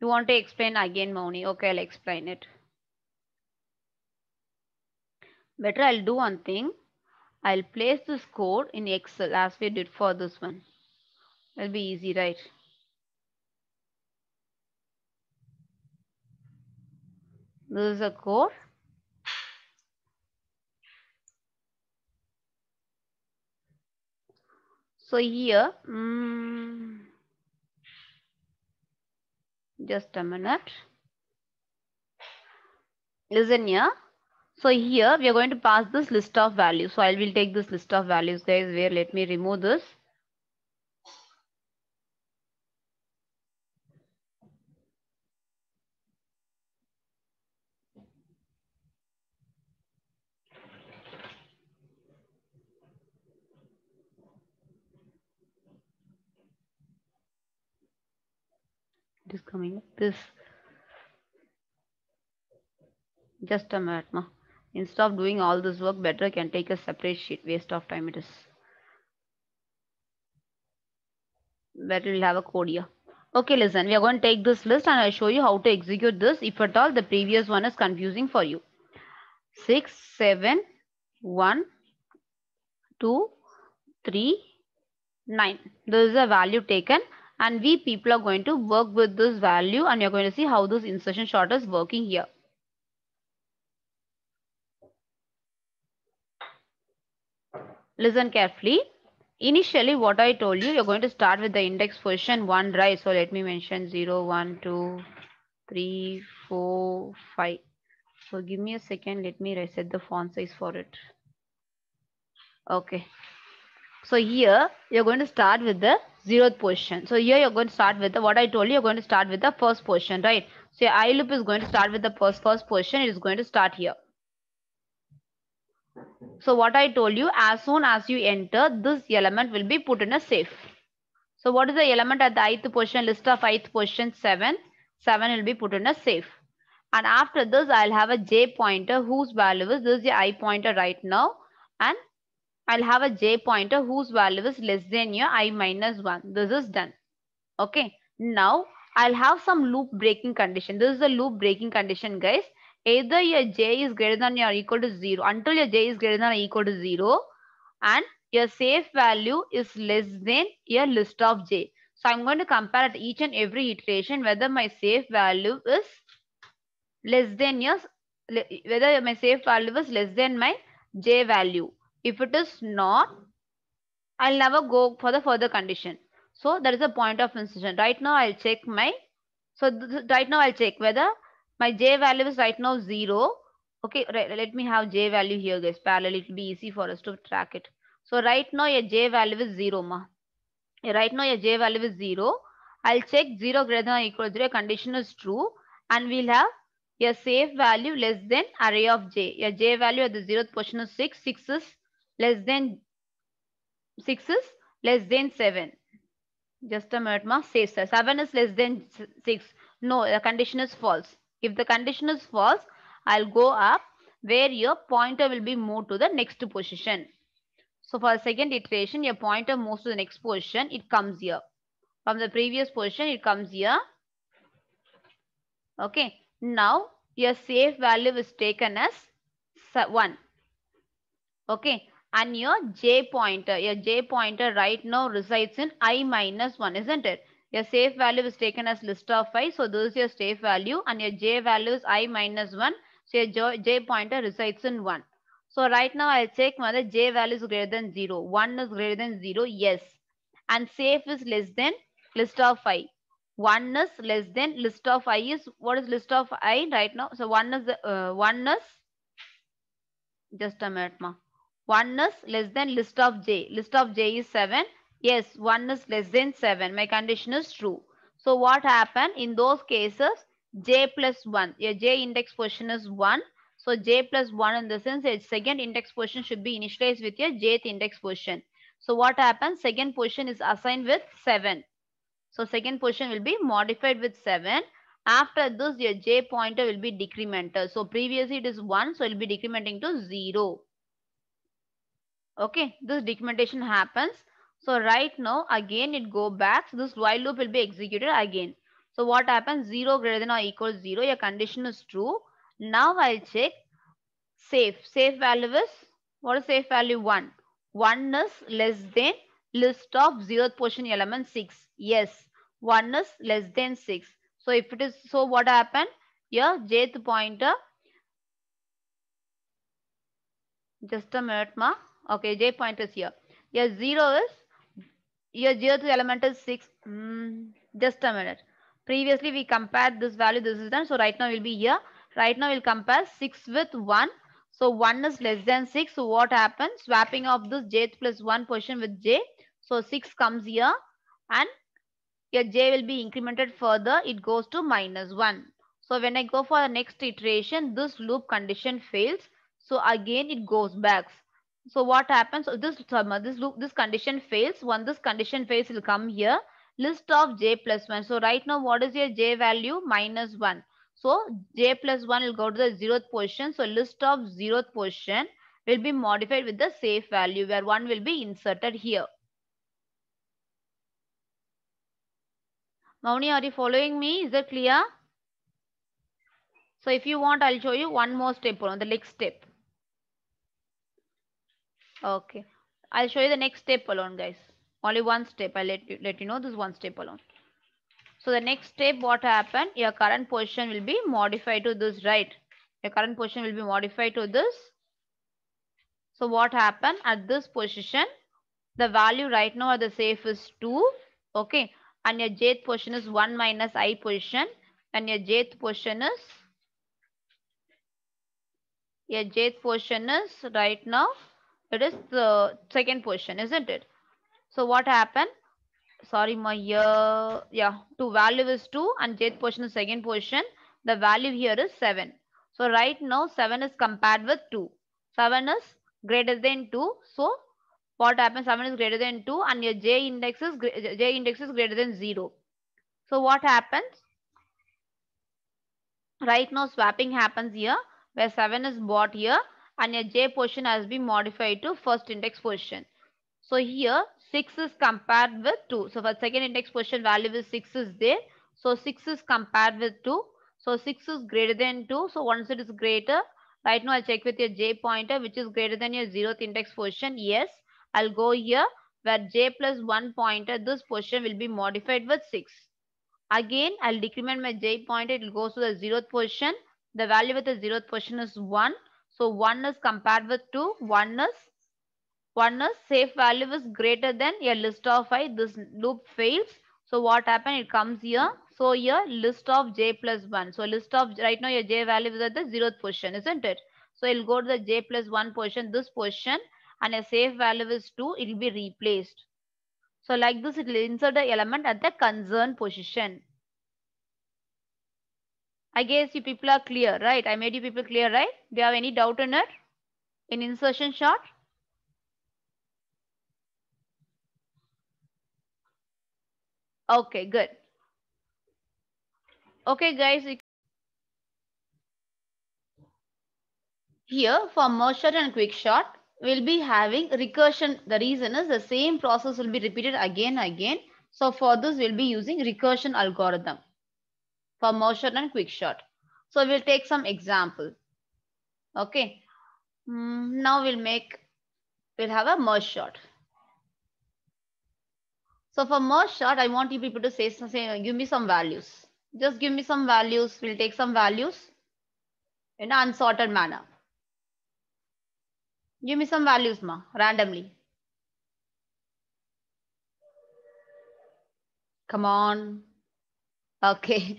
You want to explain again, Moni? Okay, I'll explain it. Better I'll do one thing. I'll place this code in Excel as we did for this one. It'll be easy, right? This is a code. So here, mm, just a minute. Listen here. So here we are going to pass this list of values. So I will take this list of values guys where let me remove this. coming this just a minute ma. instead of doing all this work better can take a separate sheet waste of time it is better we'll have a code here okay listen we are going to take this list and i'll show you how to execute this if at all the previous one is confusing for you six seven one two three nine this is a value taken and we people are going to work with this value and you're going to see how this insertion sort is working here. Listen carefully. Initially, what I told you, you're going to start with the index position 1, right? So let me mention 0, 1, 2, 3, 4, 5. So give me a second. Let me reset the font size for it. Okay. So here you're going to start with the zeroth position. So here you're going to start with the, what I told you, you're going to start with the first portion, right? So your I loop is going to start with the first, first portion. It is going to start here. So what I told you, as soon as you enter, this element will be put in a safe. So what is the element at the ith position, list of ith position 7? 7 will be put in a safe. And after this, I'll have a j pointer whose value is, this is the i pointer right now. And I'll have a j pointer whose value is less than your i minus 1. This is done. Okay. Now I'll have some loop breaking condition. This is the loop breaking condition, guys. Either your j is greater than or equal to 0 until your j is greater than or equal to 0 and your safe value is less than your list of j. So I'm going to compare at each and every iteration whether my safe value is less than your whether my safe value is less than my j value. If it is not, I'll never go for the further condition. So that is the point of incision. Right now I'll check my, so right now I'll check whether my J value is right now zero. Okay, right, let me have J value here guys. Parallel, it will be easy for us to track it. So right now your J value is zero ma. Right now your J value is zero. I'll check zero greater than or equal to zero. Condition is true. And we'll have your safe value less than array of j. Your j value at the zeroth position is 6. 6 is less than 6 is less than 7. Just a minute, ma. Say 7 is less than 6. No, the condition is false. If the condition is false, I'll go up where your pointer will be moved to the next position. So for the second iteration, your pointer moves to the next position. It comes here. From the previous position, it comes here. Okay. Now, your safe value is taken as 1. Okay and your j pointer your j pointer right now resides in i minus 1 isn't it your safe value is taken as list of i so this is your safe value and your j value is i minus 1 so your j pointer resides in 1 so right now i'll check whether j value is greater than 0 1 is greater than 0 yes and safe is less than list of i 1 is less than list of i is what is list of i right now so 1 is uh, 1 is just a minute ma 1 is less than list of j. List of j is 7. Yes, 1 is less than 7. My condition is true. So what happened in those cases? j plus 1. A j index position is 1. So j plus 1 in the sense its second index position should be initialized with a jth index position. So what happens? Second position is assigned with 7. So second position will be modified with 7. After this your j pointer will be decremented. So previously it is 1 so it will be decrementing to 0. Okay, this decrementation happens. So right now, again, it go back. So this while loop will be executed again. So what happens? 0 greater than or equals 0. Your condition is true. Now I'll check safe. Safe value is, what is safe value? 1. 1 is less than list of 0th position element 6. Yes, 1 is less than 6. So if it is, so what happened? Your jth pointer. Just a minute, ma. Okay, J point is here. Your zero is, your jth element is six. Mm, just a minute. Previously we compared this value, this is done. So right now we will be here. Right now we'll compare six with one. So 1 is less than 6. So what happens? Swapping of this J plus plus 1 portion with j. So 6 comes here and your j will be incremented further. It goes to minus 1. So when I go for the next iteration, this loop condition fails. So again it goes back. So what happens? This this loop, this condition fails. When this condition fails, will come here. List of j plus 1. So right now, what is your j value? Minus 1. So j plus 1 will go to the zeroth position. So list of zeroth position will be modified with the safe value where 1 will be inserted here. Mauni, are you following me? Is it clear? So if you want, I'll show you one more step on the next step. Okay. I'll show you the next step alone, guys. Only one step. I'll let you, let you know this one step alone. So the next step, what happened? Your current position will be modified to this, right? Your current position will be modified to this. So what happened at this position? The value right now at the safe is 2. Okay. And your jth position is 1 minus i position. And your jth position is your jth position is right now it is the second position, isn't it? So what happened? Sorry, my year. Yeah, two value is two and jth position is second position. The value here is seven. So right now seven is compared with two. Seven is greater than two. So what happens? Seven is greater than two and your j index is j index is greater than zero. So what happens? Right now swapping happens here where 7 is bought here and your J position has been modified to first index position. So here 6 is compared with 2. So for second index position value is 6 is there. So 6 is compared with 2. So 6 is greater than 2. So once it is greater, right now I'll check with your J pointer which is greater than your 0th index position. Yes, I'll go here where J plus 1 pointer, this position will be modified with 6. Again, I'll decrement my J pointer. It will go to the 0th position. The value with the 0th position is 1. So 1 is compared with 2, 1 is 1 is safe value is greater than a list of i. This loop fails. So what happened? It comes here. So here list of j plus 1. So list of right now your j value is at the zeroth position, isn't it? So it'll go to the j plus 1 position, this position, and a safe value is 2. It will be replaced. So like this, it will insert the element at the concerned position. I guess you people are clear, right? I made you people clear, right? Do you have any doubt on it? In insertion shot? Okay, good. Okay, guys. Here for merge shot and quick shot, we'll be having recursion. The reason is the same process will be repeated again and again. So for this, we'll be using recursion algorithm for motion and quick shot. So we'll take some example. Okay. Mm, now we'll make, we'll have a merge shot. So for merge shot, I want you people to say, say, give me some values. Just give me some values. We'll take some values in an unsorted manner. Give me some values, ma, randomly. Come on. Okay.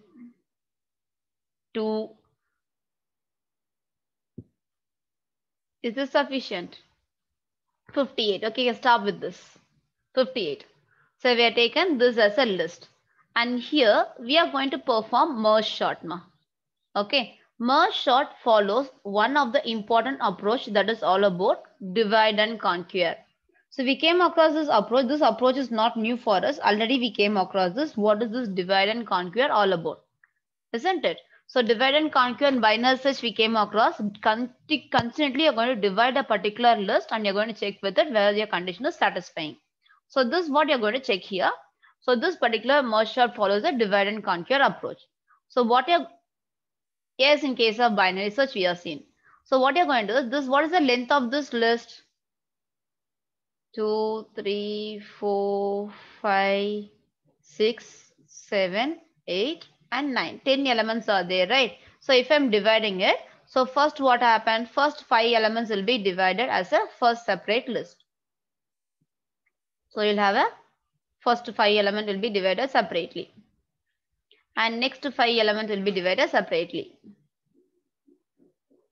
to Is this sufficient? 58. Okay, start with this. 58. So we are taken this as a list. And here we are going to perform merge sort. Ma. Okay. Merge sort follows one of the important approach that is all about divide and conquer. So we came across this approach. This approach is not new for us. Already we came across this. What is this divide and conquer all about? Isn't it? So divide and conquer and binary search we came across. constantly you're going to divide a particular list and you're going to check with it whether your condition is satisfying. So this is what you're going to check here. So this particular merge sort follows a divide and conquer approach. So what you're, yes, in case of binary search we have seen. So what you're going to do is this, what is the length of this list? Two, three, four, five, six, seven, eight and 9. 10 elements are there, right? So if I'm dividing it, so first what happened? First five elements will be divided as a first separate list. So you'll have a first five element will be divided separately. And next five element will be divided separately.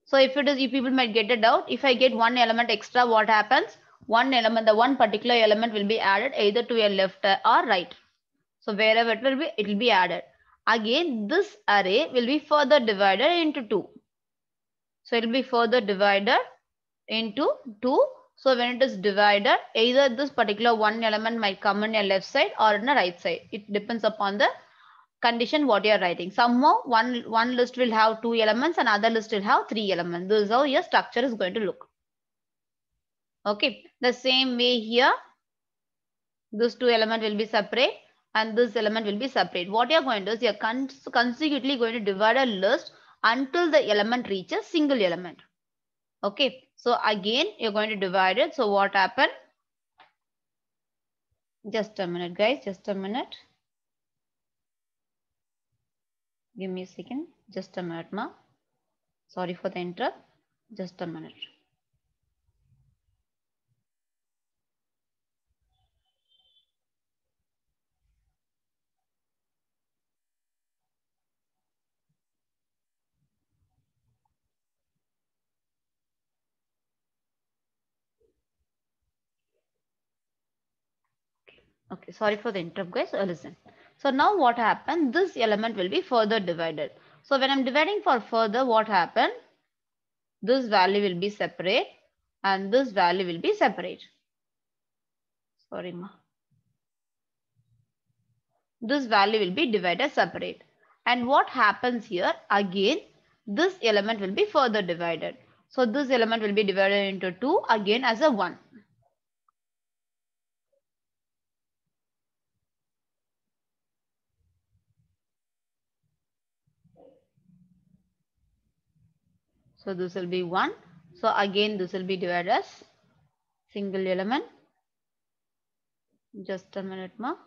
So if it is, if people might get a doubt, if I get one element extra, what happens? One element, the one particular element will be added either to your left or right. So wherever it will be, it will be added. Again, this array will be further divided into two. So it will be further divided into two. So when it is divided, either this particular one element might come on your left side or on the right side. It depends upon the condition what you are writing. Somehow one, one list will have two elements and other list will have three elements. This is how your structure is going to look. Okay, the same way here, those two elements will be separate and this element will be separate. What you're going to do is you're cons consecutively going to divide a list until the element reaches single element. Okay, so again, you're going to divide it. So what happened? Just a minute, guys, just a minute. Give me a second, just a minute, ma. Sorry for the interrupt, just a minute. Okay, sorry for the interrupt guys, uh, listen. So now what happened? This element will be further divided. So when I'm dividing for further, what happened? This value will be separate and this value will be separate. Sorry, ma. This value will be divided separate. And what happens here? Again, this element will be further divided. So this element will be divided into 2 again as a 1. So this will be 1. So again this will be divided as single element. Just a minute more.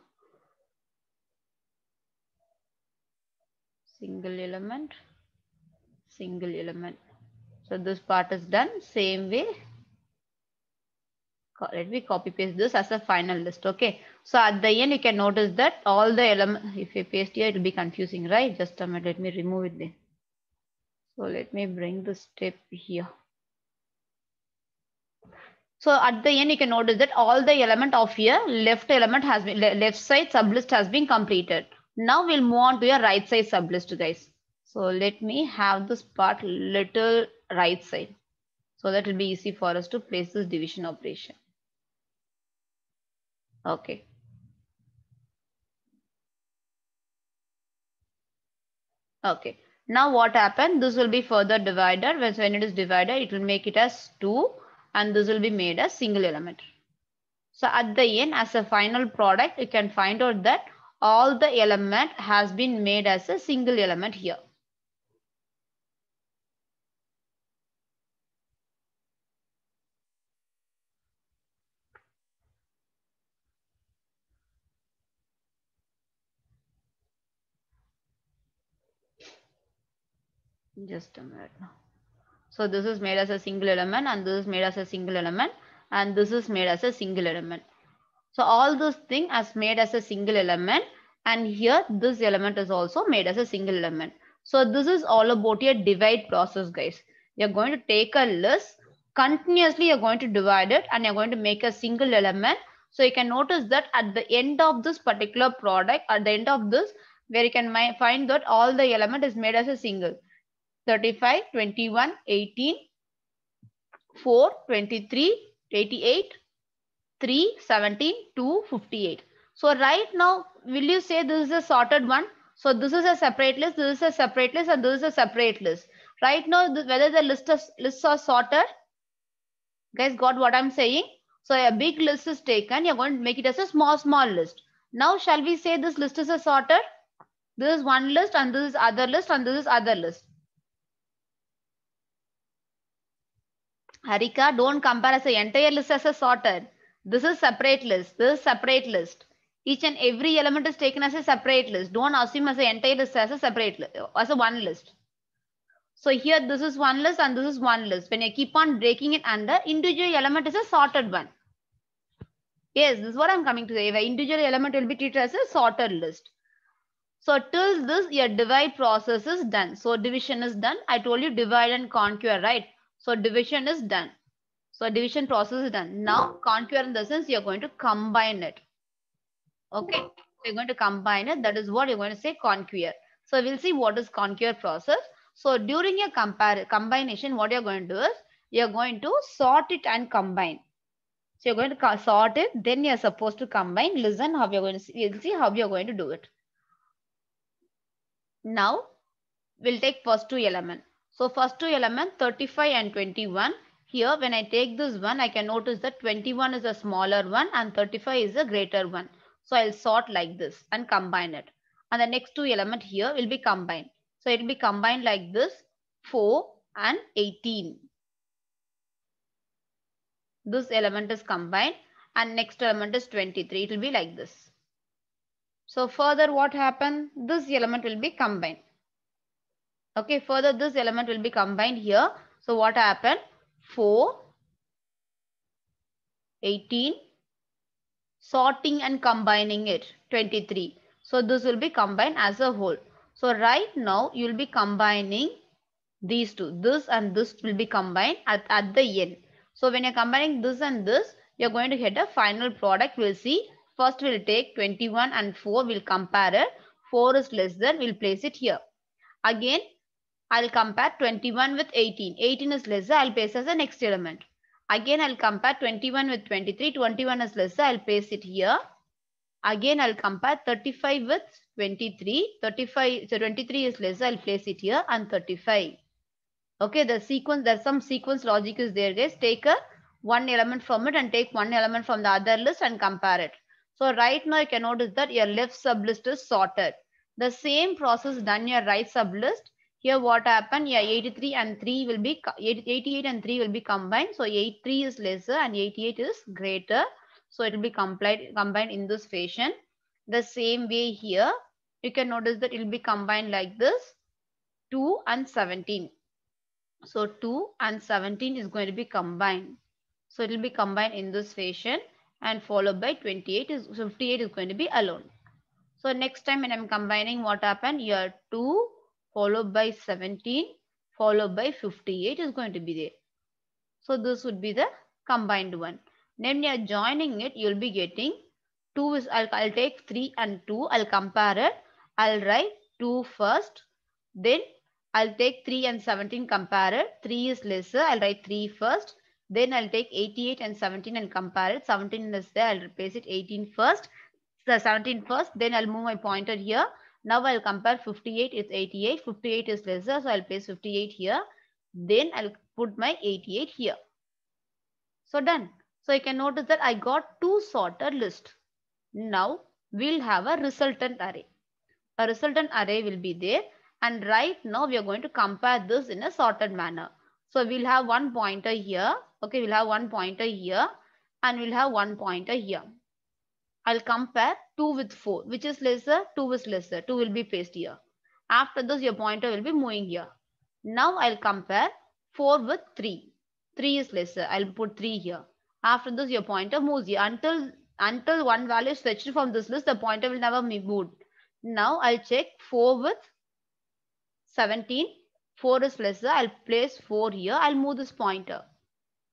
Single element, single element. So this part is done same way. Let me copy paste this as a final list. Okay. So at the end you can notice that all the element if you paste here it will be confusing right. Just a minute let me remove it there. So let me bring the step here. So at the end, you can notice that all the element of your left element has been left side sublist has been completed. Now we'll move on to your right side sublist guys. So let me have this part little right side. So that will be easy for us to place this division operation. Okay. Okay. Now what happened? This will be further divided. When it is divided, it will make it as 2 and this will be made as single element. So at the end, as a final product, you can find out that all the element has been made as a single element here. just a minute now. So this is made as a single element and this is made as a single element and this is made as a single element. So all this thing as made as a single element and here this element is also made as a single element. So this is all about your divide process guys. You're going to take a list, continuously you're going to divide it and you're going to make a single element. So you can notice that at the end of this particular product, at the end of this, where you can find that all the element is made as a single. 35, 21, 18, 4, 23, 88, 3, 17, 2, 58. So right now, will you say this is a sorted one? So this is a separate list, this is a separate list, and this is a separate list. Right now, whether the list is, lists are sorted, guys got what I'm saying? So a big list is taken, you're going to make it as a small, small list. Now, shall we say this list is a sorted? This is one list and this is other list and this is other list. Harika, don't compare as a entire list as a sorted. This is separate list. This is separate list. Each and every element is taken as a separate list. Don't assume as a entire list as a separate as a one list. So here this is one list and this is one list. When you keep on breaking it under, individual element is a sorted one. Yes, this is what I'm coming to say. The individual element will be treated as a sorted list. So till this, your divide process is done. So division is done. I told you divide and conquer, right? So division is done. So division process is done. Now concurrent in the sense you're going to combine it. Okay, you're going to combine it. That is what you're going to say conquer. So we'll see what is conquer process. So during your compare combination, what you're going to do is you're going to sort it and combine. So you're going to sort it, then you're supposed to combine. Listen how you're going to see, you'll see how you're going to do it. Now, we'll take first two element. So first two elements 35 and 21. Here when I take this one I can notice that 21 is a smaller one and 35 is a greater one. So I'll sort like this and combine it. And the next two element here will be combined. So it will be combined like this 4 and 18. This element is combined and next element is 23. It will be like this. So further what happened? This element will be combined. Okay, further this element will be combined here. So what happened? 4, 18, sorting and combining it, 23. So this will be combined as a whole. So right now you will be combining these two. This and this will be combined at, at the end. So when you're combining this and this, you're going to get a final product. We'll see. First we'll take 21 and 4. We'll compare it. 4 is less than. We'll place it here. Again, I'll compare 21 with 18. 18 is lesser. I'll place as the next element. Again, I'll compare 21 with 23. 21 is lesser. I'll place it here. Again, I'll compare 35 with 23. 35, so 23 is lesser. I'll place it here and 35. Okay, the sequence, there's some sequence logic is there, guys. Take a one element from it and take one element from the other list and compare it. So right now you can notice that your left sublist is sorted. The same process done your right sublist here what happened? Yeah, 83 and 3 will be, 88 and 3 will be combined. So 83 is lesser and 88 is greater. So it will be combined, combined in this fashion. The same way here, you can notice that it will be combined like this, 2 and 17. So 2 and 17 is going to be combined. So it will be combined in this fashion and followed by 28 is 58 is going to be alone. So next time when I'm combining what happened here 2 followed by 17 followed by 58 is going to be there. So this would be the combined one. Then you are joining it, you'll be getting 2 is, I'll, I'll take 3 and 2, I'll compare it. I'll write 2 first, then I'll take 3 and 17 compare it. 3 is lesser, I'll write 3 first. Then I'll take 88 and 17 and compare it. 17 is there, I'll replace it 18 first. So 17 first, then I'll move my pointer here. Now I'll compare 58 is 88. 58 is lesser, so I'll place 58 here. Then I'll put my 88 here. So done. So you can notice that I got two sorted list. Now we'll have a resultant array. A resultant array will be there. And right now we are going to compare this in a sorted manner. So we'll have one pointer here. Okay, we'll have one pointer here and we'll have one pointer here. I'll compare 2 with 4. Which is lesser? 2 is lesser. 2 will be placed here. After this, your pointer will be moving here. Now I'll compare 4 with 3. 3 is lesser. I'll put 3 here. After this, your pointer moves here. Until, until one value is fetched from this list, the pointer will never be moved. Now I'll check 4 with 17. 4 is lesser. I'll place 4 here. I'll move this pointer.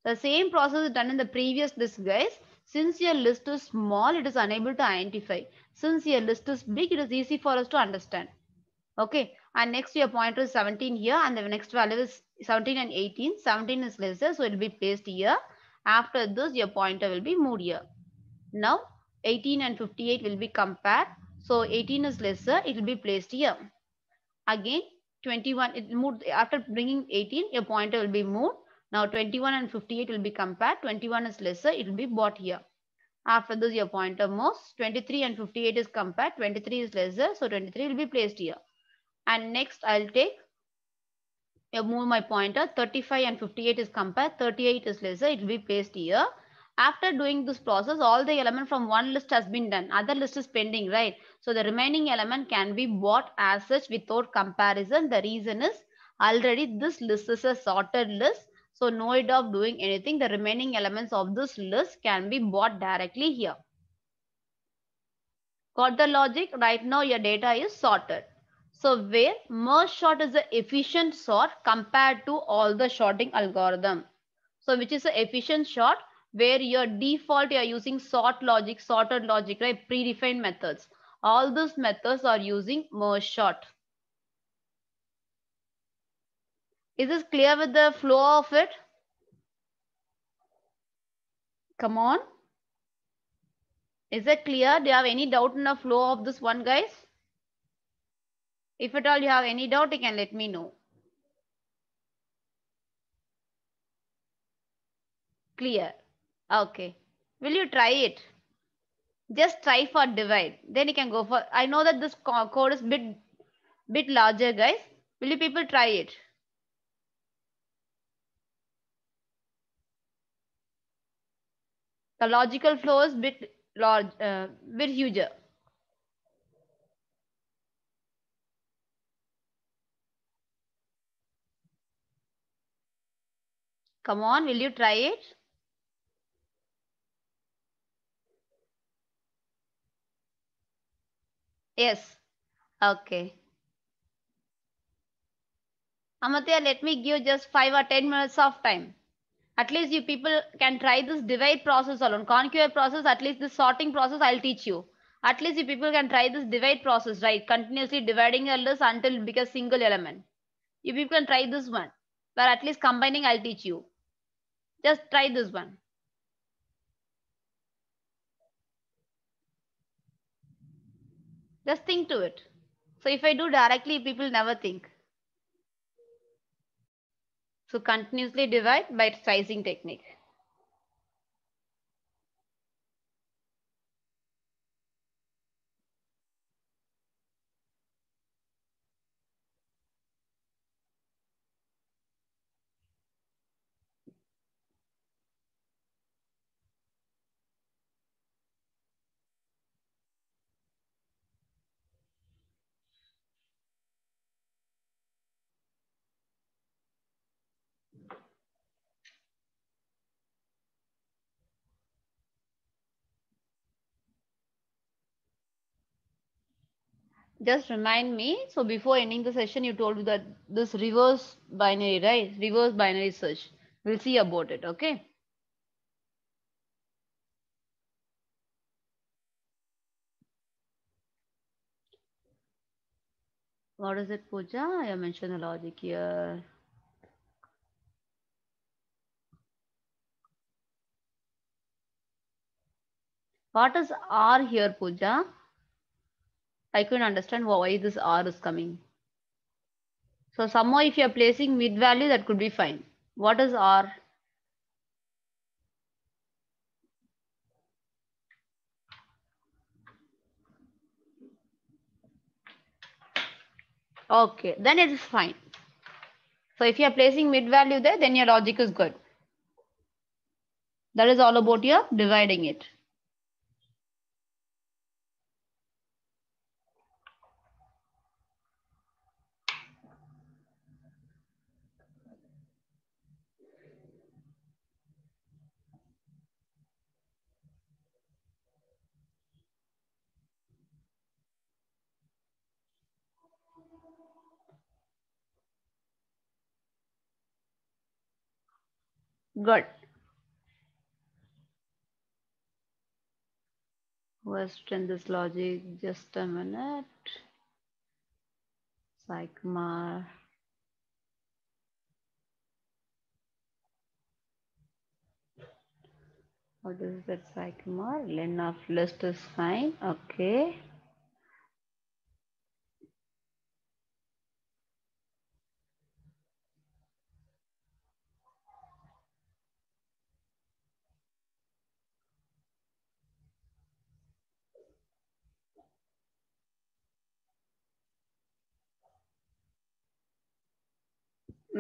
The same process is done in the previous list, guys. Since your list is small, it is unable to identify. Since your list is big, it is easy for us to understand. Okay. And next your pointer is 17 here and the next value is 17 and 18. 17 is lesser, so it will be placed here. After this, your pointer will be moved here. Now, 18 and 58 will be compared. So, 18 is lesser, it will be placed here. Again, 21, it moved, after bringing 18, your pointer will be moved. Now 21 and 58 will be compared. 21 is lesser. It will be bought here. After this, your pointer moves. 23 and 58 is compared. 23 is lesser. So 23 will be placed here. And next, I'll take, I'll uh, move my pointer. 35 and 58 is compared. 38 is lesser. It will be placed here. After doing this process, all the element from one list has been done. Other list is pending, right? So the remaining element can be bought as such without comparison. The reason is already this list is a sorted list so no need of doing anything, the remaining elements of this list can be bought directly here. Got the logic? Right now your data is sorted. So where merge sort is an efficient sort compared to all the sorting algorithm. So which is an efficient sort where your default you're using sort logic, sorted logic, right? Predefined methods. All those methods are using merge sort. Is this clear with the flow of it? Come on. Is it clear? Do you have any doubt in the flow of this one, guys? If at all you have any doubt, you can let me know. Clear. Okay. Will you try it? Just try for divide. Then you can go for, I know that this code is bit, bit larger, guys. Will you people try it? The logical flow is bit large, uh, bit huger. Come on, will you try it? Yes. Okay. Amatya, let me give just 5 or 10 minutes of time at least you people can try this divide process alone concave process at least this sorting process i'll teach you at least you people can try this divide process right continuously dividing elements list until it becomes single element you people can try this one Where at least combining i'll teach you just try this one just think to it so if i do directly people never think so continuously divide by sizing technique. just remind me. So before ending the session, you told me that this reverse binary, right? Reverse binary search. We'll see about it. Okay. What is it, Pooja? I mentioned the logic here. What is R here, Pooja? I couldn't understand why this R is coming. So somehow if you are placing mid value, that could be fine. What is R? Okay, then it is fine. So if you are placing mid value there, then your logic is good. That is all about your dividing it. Good. Question this logic, just a minute. Psychmar. What is that psychmar? Len of list is fine. Okay.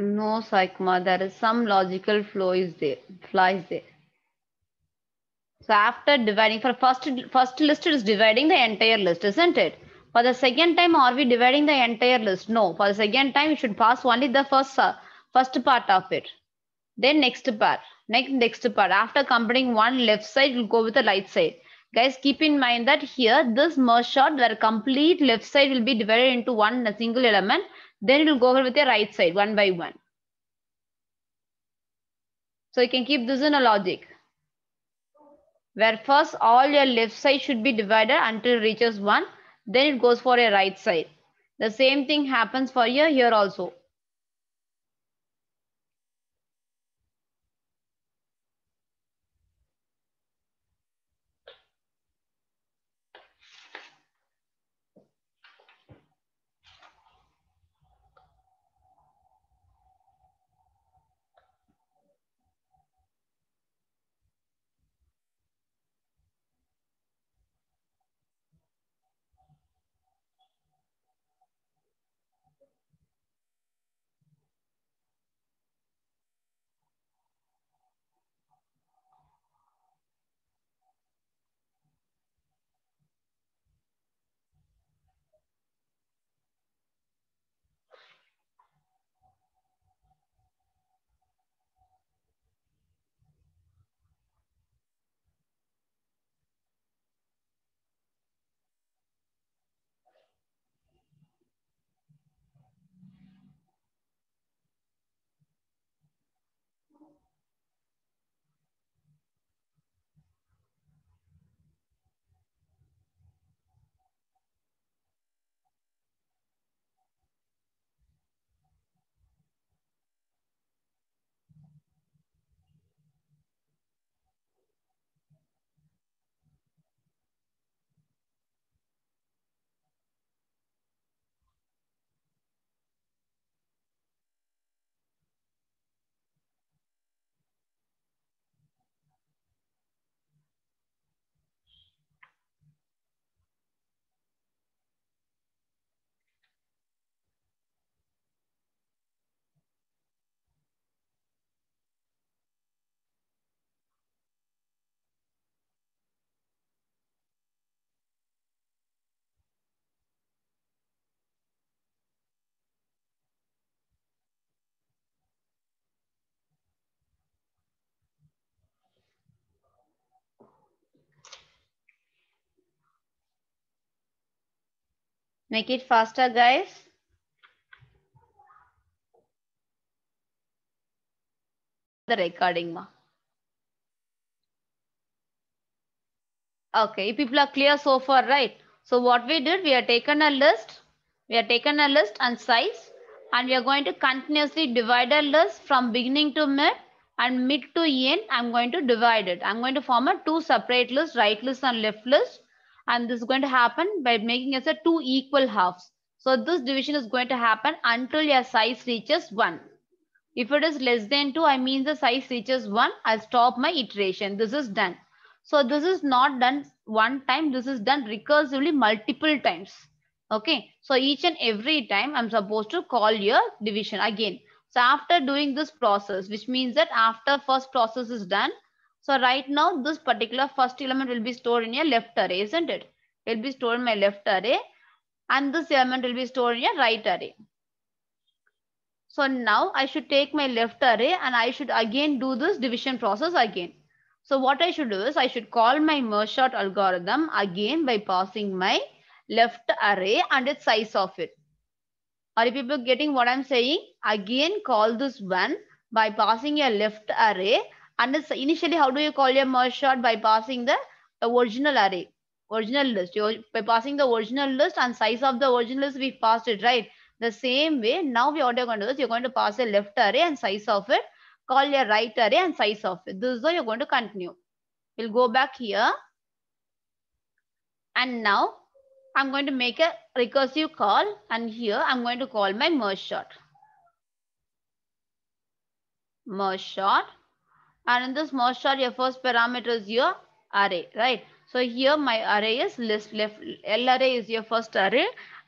No, Saikma, there is some logical flow is there, flies there. So after dividing, for first, first list is dividing the entire list, isn't it? For the second time, are we dividing the entire list? No, for the second time, you should pass only the first, uh, first part of it. Then next part, next, next part. After comparing one left side, will go with the right side. Guys, keep in mind that here, this merge shot where complete left side will be divided into one single element then it will go over with your right side one by one. So you can keep this in a logic. Where first all your left side should be divided until it reaches 1. Then it goes for your right side. The same thing happens for your here also. Make it faster, guys. The recording ma. Okay, people are clear so far, right? So what we did, we have taken a list. We have taken a list and size and we are going to continuously divide a list from beginning to mid and mid to end. I'm going to divide it. I'm going to form a two separate list, right list and left list and this is going to happen by making as a two equal halves. So this division is going to happen until your size reaches 1. If it is less than 2, I mean the size reaches 1, I stop my iteration. This is done. So this is not done one time. This is done recursively multiple times. Okay. So each and every time I'm supposed to call your division again. So after doing this process, which means that after first process is done, so right now this particular first element will be stored in your left array, isn't it? It will be stored in my left array and this element will be stored in your right array. So now I should take my left array and I should again do this division process again. So what I should do is I should call my merge sort algorithm again by passing my left array and its size of it. Are you people getting what I'm saying? Again, call this one by passing your left array under initially how do you call your merge sort by passing the original array original list you by passing the original list and size of the original list we passed it right the same way now we what you're going to do is you're going to pass a left array and size of it call your right array and size of it this is how you're going to continue we'll go back here and now i'm going to make a recursive call and here i'm going to call my merge sort merge sort and in this most sort your first parameter is your array right so here my array is list left l array is your first array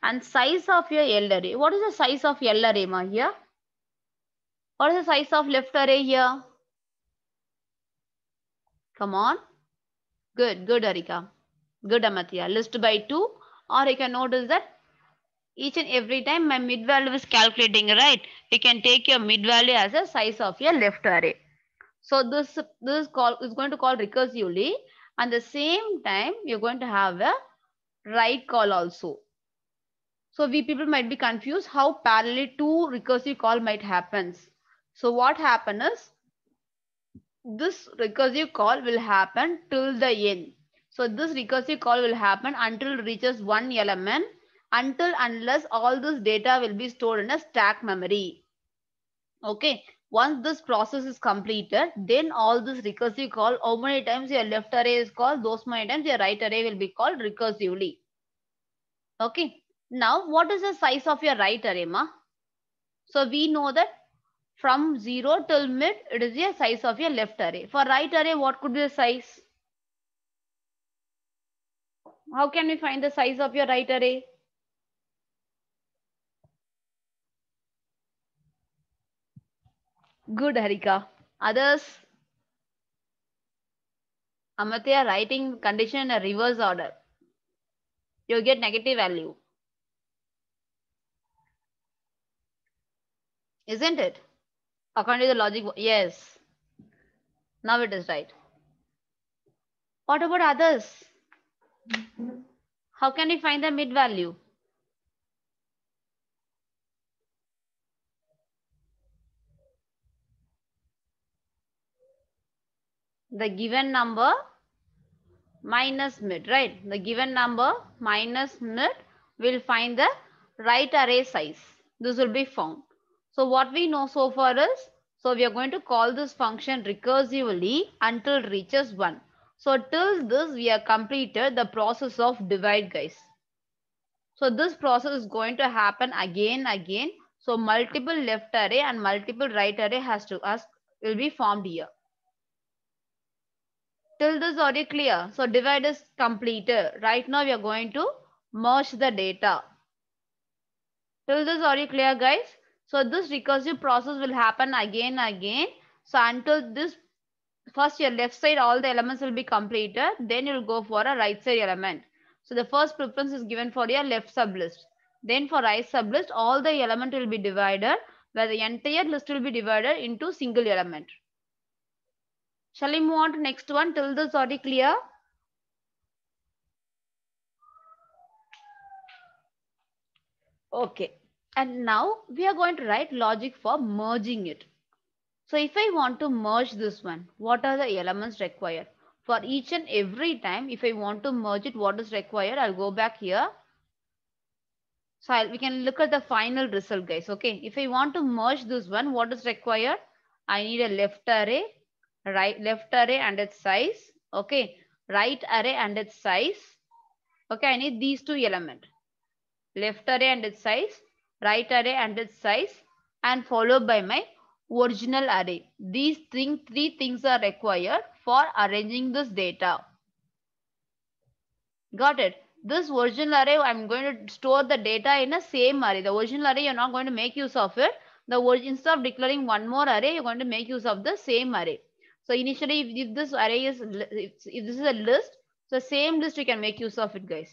and size of your l array what is the size of l array ma here what is the size of left array here come on good good arika good amatya list by 2 or you can notice that each and every time my mid value is calculating right you can take your mid value as a size of your left array so this, this call is going to call recursively and the same time you're going to have a right call also. So we people might be confused how parallel to recursive call might happens. So what happen is this recursive call will happen till the end. So this recursive call will happen until it reaches one element until unless all this data will be stored in a stack memory. Okay, once this process is completed, then all this recursive call, how many times your left array is called, those many times your right array will be called recursively. Okay. Now, what is the size of your right array, ma? So we know that from 0 till mid, it is the size of your left array. For right array, what could be the size? How can we find the size of your right array? Good, Harika. Others? Amatya writing condition in a reverse order. You get negative value. Isn't it? According to the logic, yes. Now it is right. What about others? How can we find the mid value? the given number minus mid, right? The given number minus mid will find the right array size. This will be found. So what we know so far is, so we are going to call this function recursively until reaches 1. So till this we have completed the process of divide guys. So this process is going to happen again again. So multiple left array and multiple right array has to ask will be formed here. Till this are clear? So divide is completed. Right now we are going to merge the data. Till this are clear guys? So this recursive process will happen again again. So until this first your left side all the elements will be completed. Then you'll go for a right side element. So the first preference is given for your left sublist. Then for right sublist all the element will be divided where the entire list will be divided into single element. Shall I move on to next one? Till this already clear? Okay. And now we are going to write logic for merging it. So if I want to merge this one, what are the elements required? For each and every time, if I want to merge it, what is required? I'll go back here. So I'll, we can look at the final result guys. Okay. If I want to merge this one, what is required? I need a left array right left array and its size okay right array and its size okay i need these two element left array and its size right array and its size and followed by my original array these thing, three things are required for arranging this data got it this original array i'm going to store the data in a same array the original array you're not going to make use of it the instead of declaring one more array you're going to make use of the same array so initially, if, if this array is, if, if this is a list, so same list you can make use of it, guys.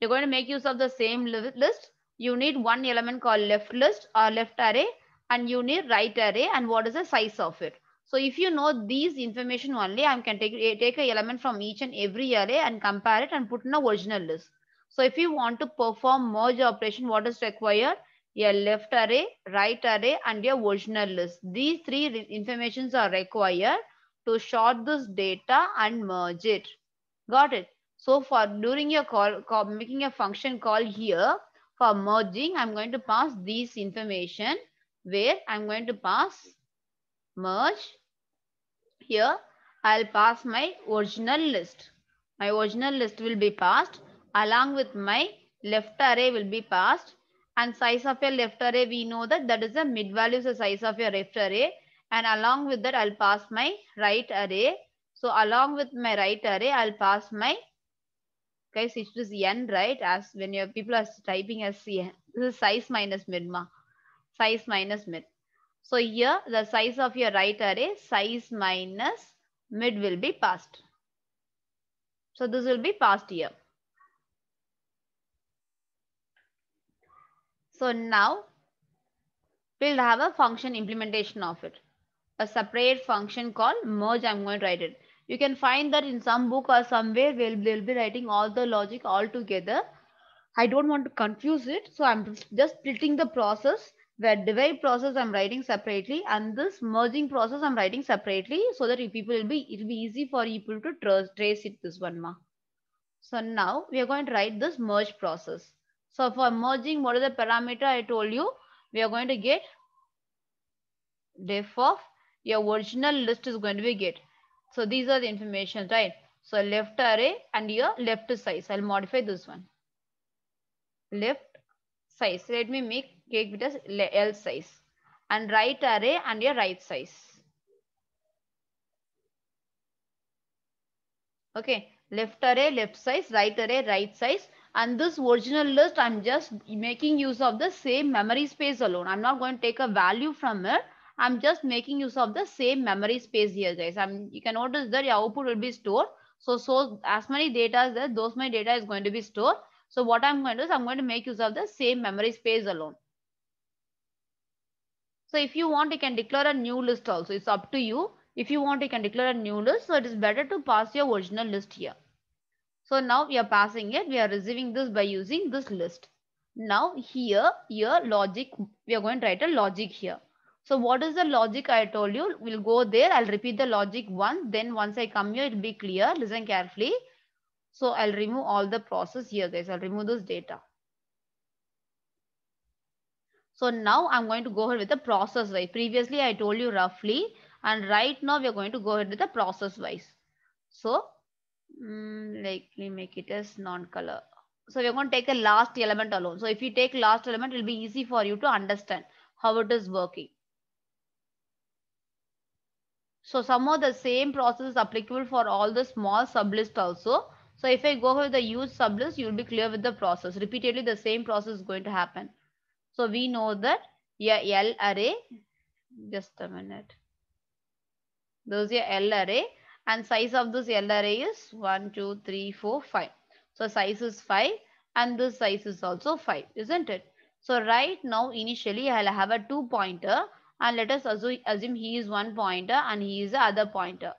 You're going to make use of the same list. You need one element called left list or left array, and you need right array and what is the size of it. So if you know these information only, I can take, eh, take a element from each and every array and compare it and put in a original list. So if you want to perform merge operation, what is required? your left array, right array, and your original list. These three informations are required to sort this data and merge it. Got it? So for during your call, call making a function call here, for merging, I'm going to pass these information where I'm going to pass merge. Here, I'll pass my original list. My original list will be passed along with my left array will be passed and size of your left array, eh, we know that that is the mid value is the size of your left array. Eh. And along with that, I'll pass my right array. So along with my right array, I'll pass my, guys, okay, it is n, right? As when your people are typing as n, this is size minus mid, ma. size minus mid. So here, the size of your right array, size minus mid will be passed. So this will be passed here. So now we'll have a function implementation of it. A separate function called merge. I'm going to write it. You can find that in some book or somewhere we'll, we'll be writing all the logic all together. I don't want to confuse it. So I'm just splitting the process where divide process I'm writing separately and this merging process I'm writing separately so that people will be it will be easy for people to trace, trace it this one ma. So now we are going to write this merge process. So for merging, what is the parameter I told you? We are going to get def of your original list is going to be get. So these are the information, right? So left array and your left size. I'll modify this one. Left size. Let me make cake with as L size. And right array and your right size. Okay. Left array, left size, right array, right size and this original list i'm just making use of the same memory space alone i'm not going to take a value from it i'm just making use of the same memory space here guys i'm you can notice that your output will be stored so so as many data as there those many data is going to be stored so what i'm going to do is i'm going to make use of the same memory space alone so if you want you can declare a new list also it's up to you if you want you can declare a new list so it is better to pass your original list here so now we are passing it. We are receiving this by using this list. Now here, here logic, we are going to write a logic here. So what is the logic I told you? We'll go there. I'll repeat the logic once. Then once I come here, it'll be clear. Listen carefully. So I'll remove all the process here guys. I'll remove this data. So now I'm going to go ahead with the process wise. Previously I told you roughly and right now we are going to go ahead with the process wise. So mm, likely make it as non-color. So we're going to take the last element alone. So if you take last element, it'll be easy for you to understand how it is working. So some of the same process is applicable for all the small sublist also. So if I go with the huge sublist, you'll be clear with the process. Repeatedly, the same process is going to happen. So we know that yeah, L array, just a minute. Those are L array and size of this array is 1, 2, 3, 4, 5. So size is 5 and this size is also 5, isn't it? So right now initially I'll have a 2 pointer and let us assume he is 1 pointer and he is the other pointer.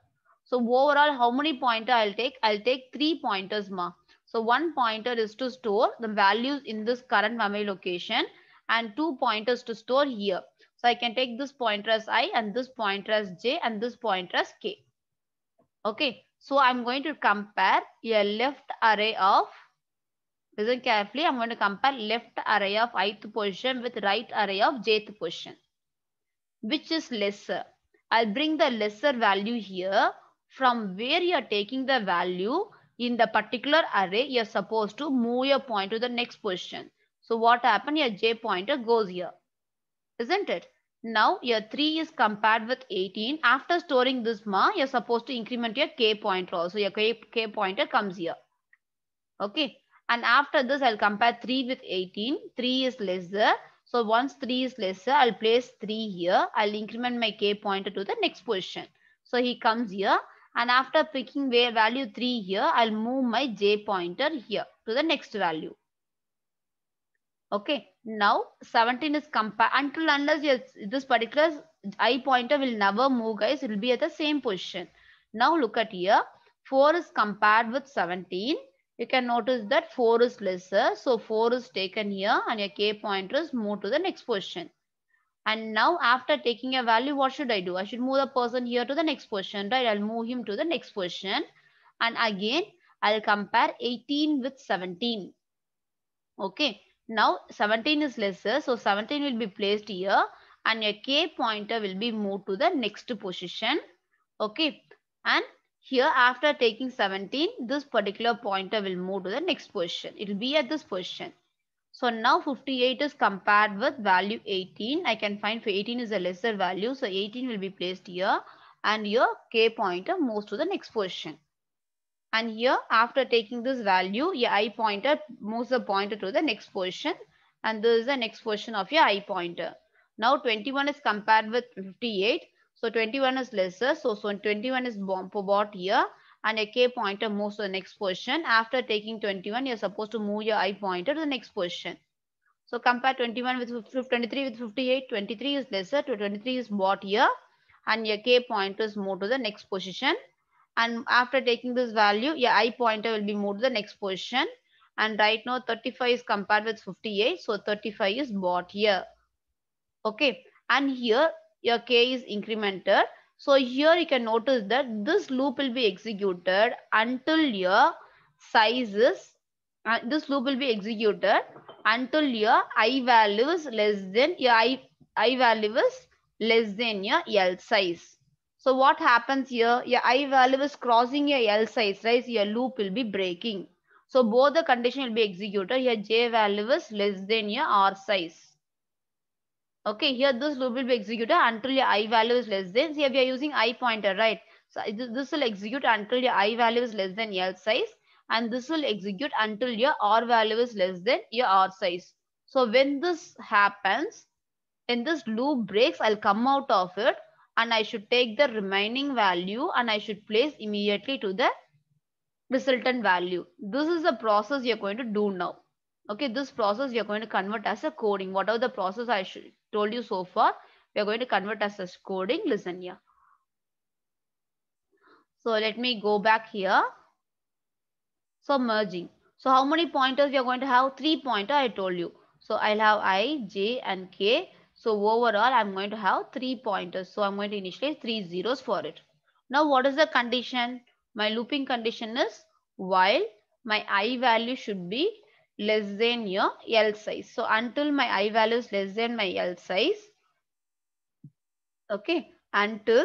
So overall how many pointer I'll take? I'll take 3 pointers ma. So one pointer is to store the values in this current memory location and two pointers to store here. So I can take this pointer as i and this pointer as j and this pointer as k. Okay, so I'm going to compare a left array of, listen carefully, I'm going to compare left array of ith position with right array of jth position. Which is lesser? I'll bring the lesser value here. From where you're taking the value in the particular array, you're supposed to move your pointer to the next position. So what happened? Your j pointer goes here, isn't it? Now your 3 is compared with 18. After storing this ma, you're supposed to increment your k pointer also. Your k, k pointer comes here. Okay. And after this, I'll compare 3 with 18. 3 is lesser. So once 3 is lesser, I'll place 3 here. I'll increment my k pointer to the next position. So he comes here. And after picking value 3 here, I'll move my j pointer here to the next value. Okay. Now 17 is compare until unless yes, this particular I pointer will never move guys. It will be at the same position. Now look at here. 4 is compared with 17. You can notice that 4 is lesser. So 4 is taken here and your K pointer is moved to the next position. And now after taking a value, what should I do? I should move the person here to the next position, right? I'll move him to the next position. And again, I'll compare 18 with 17. Okay. Now 17 is lesser. So 17 will be placed here and your K pointer will be moved to the next position. Okay. And here after taking 17, this particular pointer will move to the next position. It will be at this position. So now 58 is compared with value 18. I can find for 18 is a lesser value. So 18 will be placed here and your K pointer moves to the next position. And here after taking this value, your I pointer moves the pointer to the next position. And this is the next position of your I pointer. Now 21 is compared with 58. So 21 is lesser. So, so 21 is bought here and a k pointer moves to the next position. After taking 21, you're supposed to move your i pointer to the next position. So compare 21 with 23 with 58. 23 is lesser, 23 is bought here and your k pointer is moved to the next position. And after taking this value, your I pointer will be moved to the next position. And right now 35 is compared with 58. So 35 is bought here. Okay. And here your K is incremented. So here you can notice that this loop will be executed until your size is, uh, this loop will be executed until your I value is less than your I, I value is less than your L size. So what happens here? Your I value is crossing your L size, right? So Your loop will be breaking. So both the condition will be executed. Your J value is less than your R size. Okay, here this loop will be executed until your I value is less than. See, we are using I pointer, right? So this will execute until your I value is less than L size. And this will execute until your R value is less than your R size. So when this happens, in this loop breaks, I'll come out of it and I should take the remaining value and I should place immediately to the resultant value. This is the process you're going to do now. Okay, this process you're going to convert as a coding. Whatever the process I told you so far, we're going to convert as a coding. Listen here. So let me go back here. So merging. So how many pointers we are going to have? Three pointer I told you. So I'll have i, j and k. So overall, I'm going to have three pointers. So I'm going to initialize three zeros for it. Now, what is the condition? My looping condition is while my i value should be less than your L size. So until my i value is less than my L size, okay, until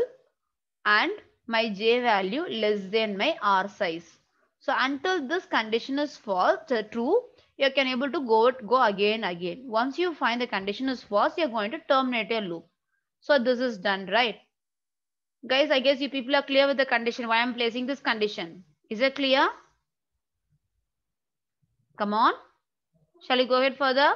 and my j value less than my R size. So until this condition is false, uh, true, you can able to go it go again again once you find the condition is false you're going to terminate your loop so this is done right guys i guess you people are clear with the condition why i'm placing this condition is it clear come on shall we go ahead further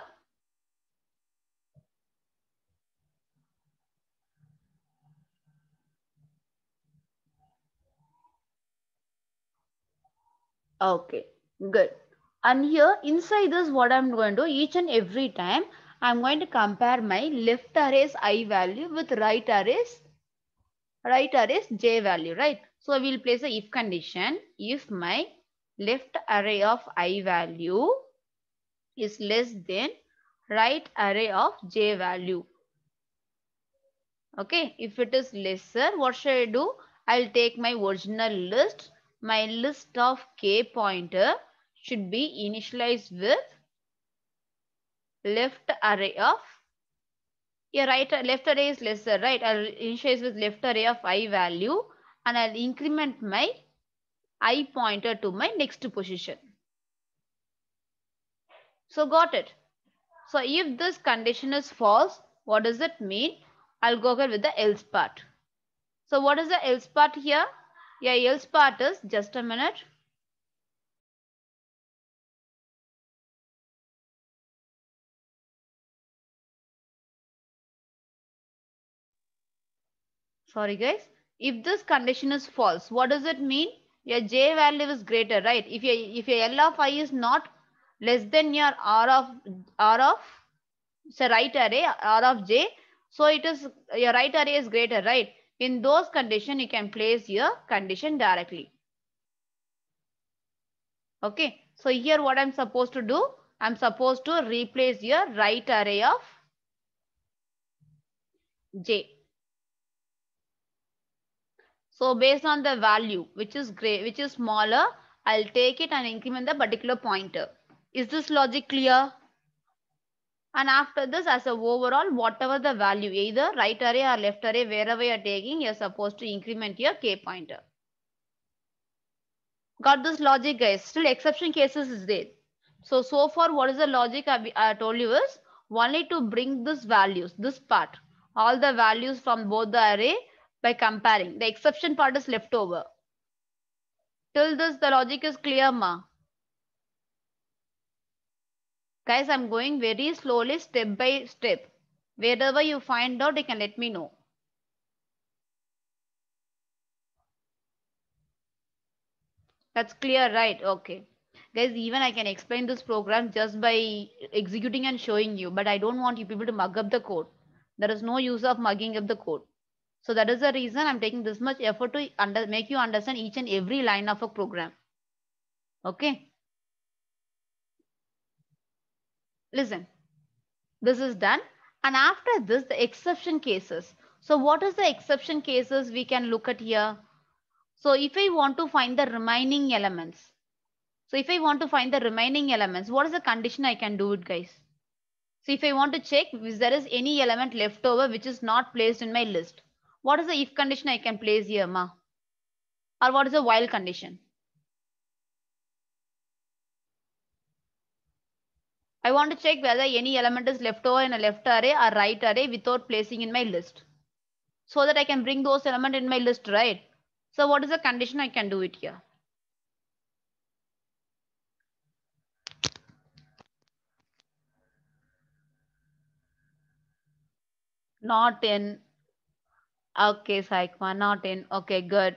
okay good and here inside this what I'm going to do each and every time I'm going to compare my left array's i value with right array's right array's j value right so we'll place a if condition if my left array of i value is less than right array of j value okay if it is lesser what should i do i'll take my original list my list of k pointer should be initialized with left array of yeah right left array is lesser right i'll initialize with left array of i value and i'll increment my i pointer to my next position so got it so if this condition is false what does it mean i'll go ahead with the else part so what is the else part here yeah else part is just a minute Sorry guys. If this condition is false, what does it mean? Your J value is greater, right? If your, if your L of I is not less than your R of, R of, it's right array, R of J. So it is, your right array is greater, right? In those condition, you can place your condition directly. Okay. So here what I'm supposed to do, I'm supposed to replace your right array of J. So based on the value, which is gray, which is smaller, I'll take it and increment the particular pointer. Is this logic clear? And after this, as a overall, whatever the value, either right array or left array, wherever you're taking, you're supposed to increment your k pointer. Got this logic, guys. Still exception cases is there. So, so far, what is the logic I, I told you is only to bring this values, this part, all the values from both the array by comparing. The exception part is left over. Till this, the logic is clear, ma. Guys, I'm going very slowly, step by step. Wherever you find out, you can let me know. That's clear, right? Okay. Guys, even I can explain this program just by executing and showing you, but I don't want you people to mug up the code. There is no use of mugging up the code. So that is the reason I'm taking this much effort to under, make you understand each and every line of a program. Okay. Listen, this is done. And after this, the exception cases. So what is the exception cases we can look at here? So if I want to find the remaining elements. So if I want to find the remaining elements, what is the condition I can do it guys? So if I want to check if there is any element left over which is not placed in my list. What is the if condition I can place here, ma? Or what is the while condition? I want to check whether any element is left over in a left array or right array without placing in my list. So that I can bring those element in my list, right? So what is the condition I can do it here? Not in Okay, 1 not in. Okay, good.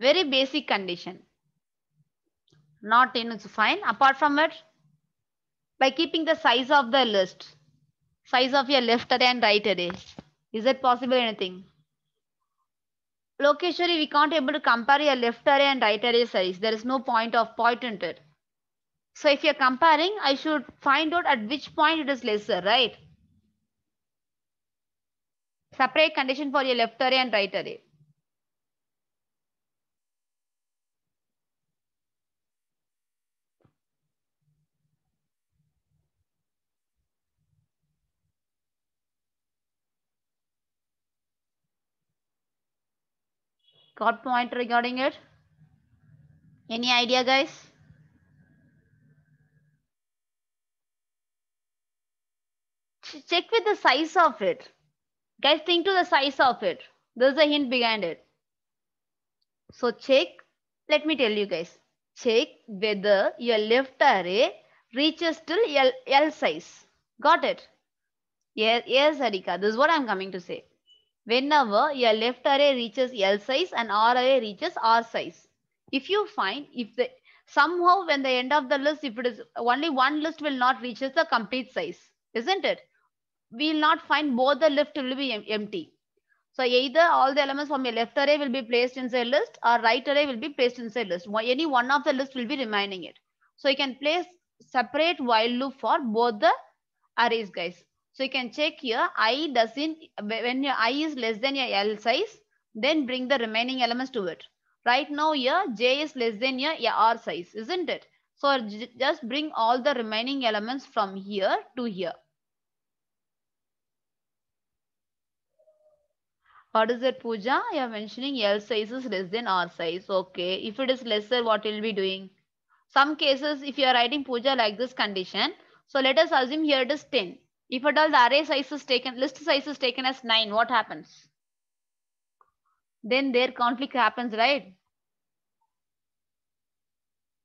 Very basic condition. Not in is fine. Apart from it, by keeping the size of the list, size of your left array and right array, is it possible anything? Locationally, we can't able to compare your left array and right array size. There is no point of point in it. So if you're comparing, I should find out at which point it is lesser, right? separate condition for your left array and right array. Got point regarding it? Any idea guys? Check with the size of it. Guys, think to the size of it. There's a hint behind it. So check, let me tell you guys, check whether your left array reaches till L, L size. Got it? Yes, yes, Harika, this is what I'm coming to say. Whenever your left array reaches L size and R array reaches R size. If you find, if the somehow when the end of the list, if it is only one list will not reaches the complete size, isn't it? we will not find both the left will be em empty. So either all the elements from a left array will be placed inside list or right array will be placed inside list. Any one of the list will be remaining it. So you can place separate while loop for both the arrays guys. So you can check here i doesn't when your i is less than your l size then bring the remaining elements to it. Right now here j is less than your r size isn't it? So just bring all the remaining elements from here to here. What is that, Pooja? You are mentioning L size is less than R size. Okay. If it is lesser, what will be doing? Some cases, if you are writing Pooja like this condition, so let us assume here it is 10. If at all the array size is taken, list size is taken as 9, what happens? Then their conflict happens, right?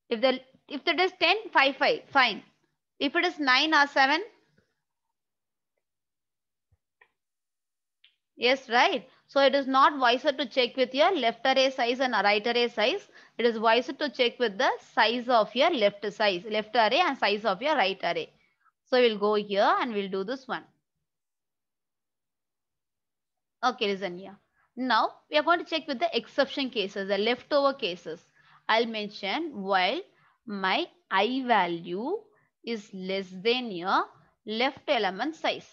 If the if it is 10, 5, 5, fine. If it is 9 or 7, yes, right? So it is not wiser to check with your left array size and right array size. It is wiser to check with the size of your left size, left array and size of your right array. So we'll go here and we'll do this one. Okay, listen here. Now we are going to check with the exception cases, the leftover cases. I'll mention while my i value is less than your left element size.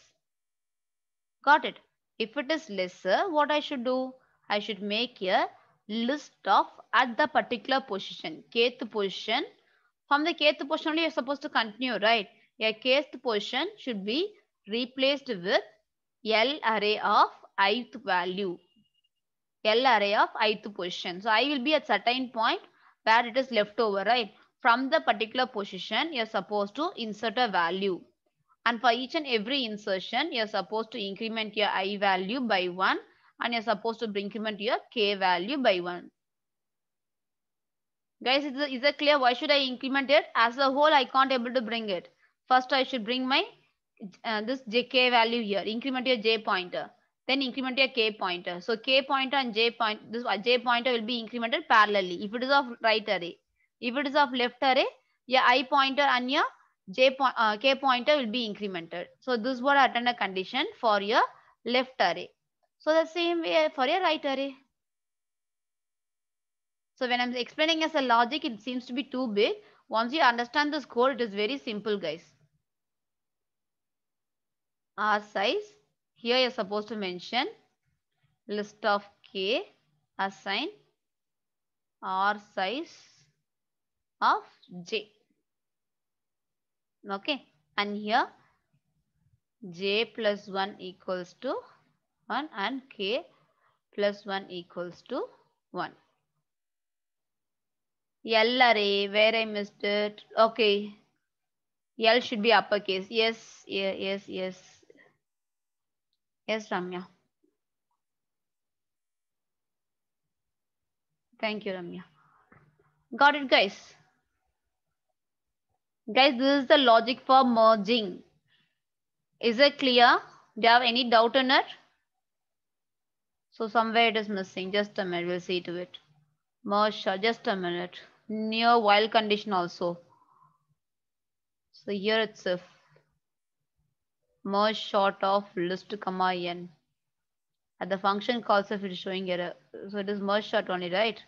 Got it? If it is lesser, what I should do? I should make a list of at the particular position, kth position. From the kth position only you're supposed to continue, right? A kth position should be replaced with L array of ith value. L array of ith position. So I will be at certain point where it is left over, right? From the particular position, you're supposed to insert a value. And for each and every insertion, you're supposed to increment your i value by 1 and you're supposed to increment your k value by 1. Guys, is it clear? Why should I increment it? As a whole, I can't able to bring it. First, I should bring my uh, this jk value here. Increment your j pointer. Then increment your k pointer. So k pointer and j pointer, this uh, j pointer will be incremented parallelly. If it is of right array, if it is of left array, your i pointer and your J uh, K pointer will be incremented. So this would attend a condition for your left array. So the same way for your right array. So when I'm explaining as a logic, it seems to be too big. Once you understand this code, it is very simple, guys. R size. Here you're supposed to mention list of K assign R size of J. Okay. And here j plus 1 equals to 1 and k plus 1 equals to 1. L are where I missed it. Okay. L should be uppercase. Yes, yes, yes, yes. Yes, Ramya. Thank you, Ramya. Got it, guys. Guys, this is the logic for merging. Is it clear? Do you have any doubt on it? So somewhere it is missing. Just a minute. We'll see to it. Merge. Just a minute. Near while condition also. So here it's if merge short of list comma n. At the function calls if it is showing error. So it is merge short only, right?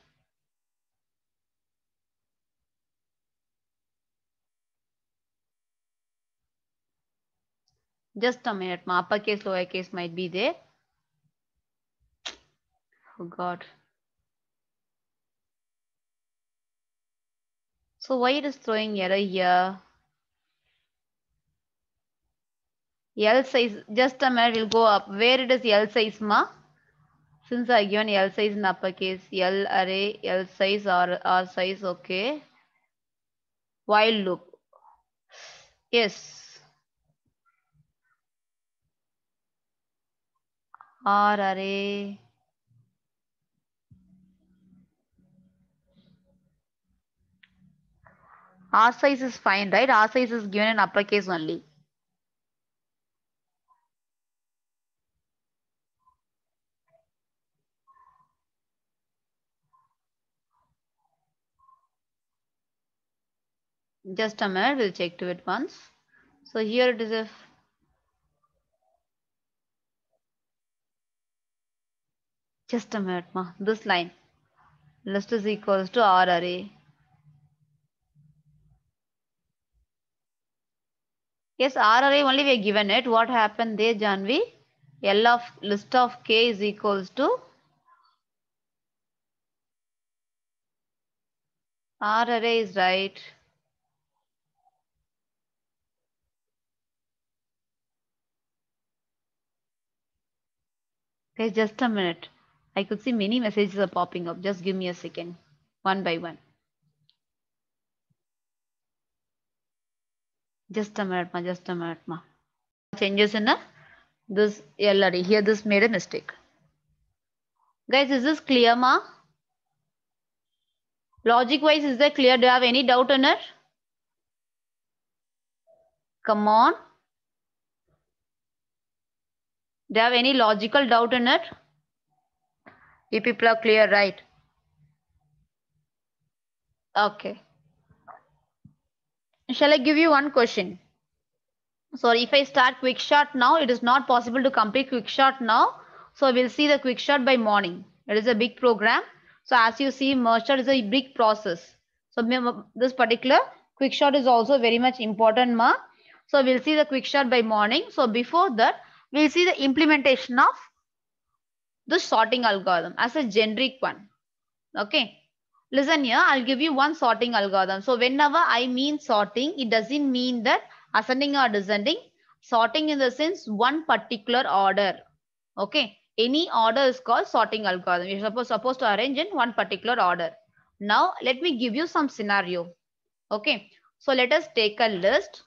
Just a minute. My uppercase, lowercase might be there. Oh God. So why it is throwing error here? L size, just a minute, we'll go up. Where it is L size, ma? Since I given L size in uppercase, L array, L size, R, R size, okay. While loop. Yes, or array R size is fine, right? R size is given in uppercase only. Just a minute, we'll check to it once. So here it is a Just a minute, ma. This line. List is equals to R array. Yes, R array only we are given it. What happened there, Janvi? L of list of K is equals to R array is right. Okay, just a minute. I could see many messages are popping up. Just give me a second, one by one. Just a minute, Just a minute, ma. Changes in a, uh, this LRE. Here, this made a mistake. Guys, is this clear, ma? Logic wise, is that clear? Do you have any doubt on it? Come on. Do you have any logical doubt on it? You people are clear, right? Okay. Shall I give you one question? Sorry, if I start quick shot now, it is not possible to complete quick shot now. So we'll see the quick shot by morning. It is a big program. So as you see, merger is a big process. So this particular quick shot is also very much important, ma. So we'll see the quick shot by morning. So before that, we'll see the implementation of the sorting algorithm as a generic one. Okay. Listen here, I'll give you one sorting algorithm. So whenever I mean sorting, it doesn't mean that ascending or descending. Sorting in the sense one particular order. Okay. Any order is called sorting algorithm. You're supposed, supposed to arrange in one particular order. Now, let me give you some scenario. Okay. So let us take a list.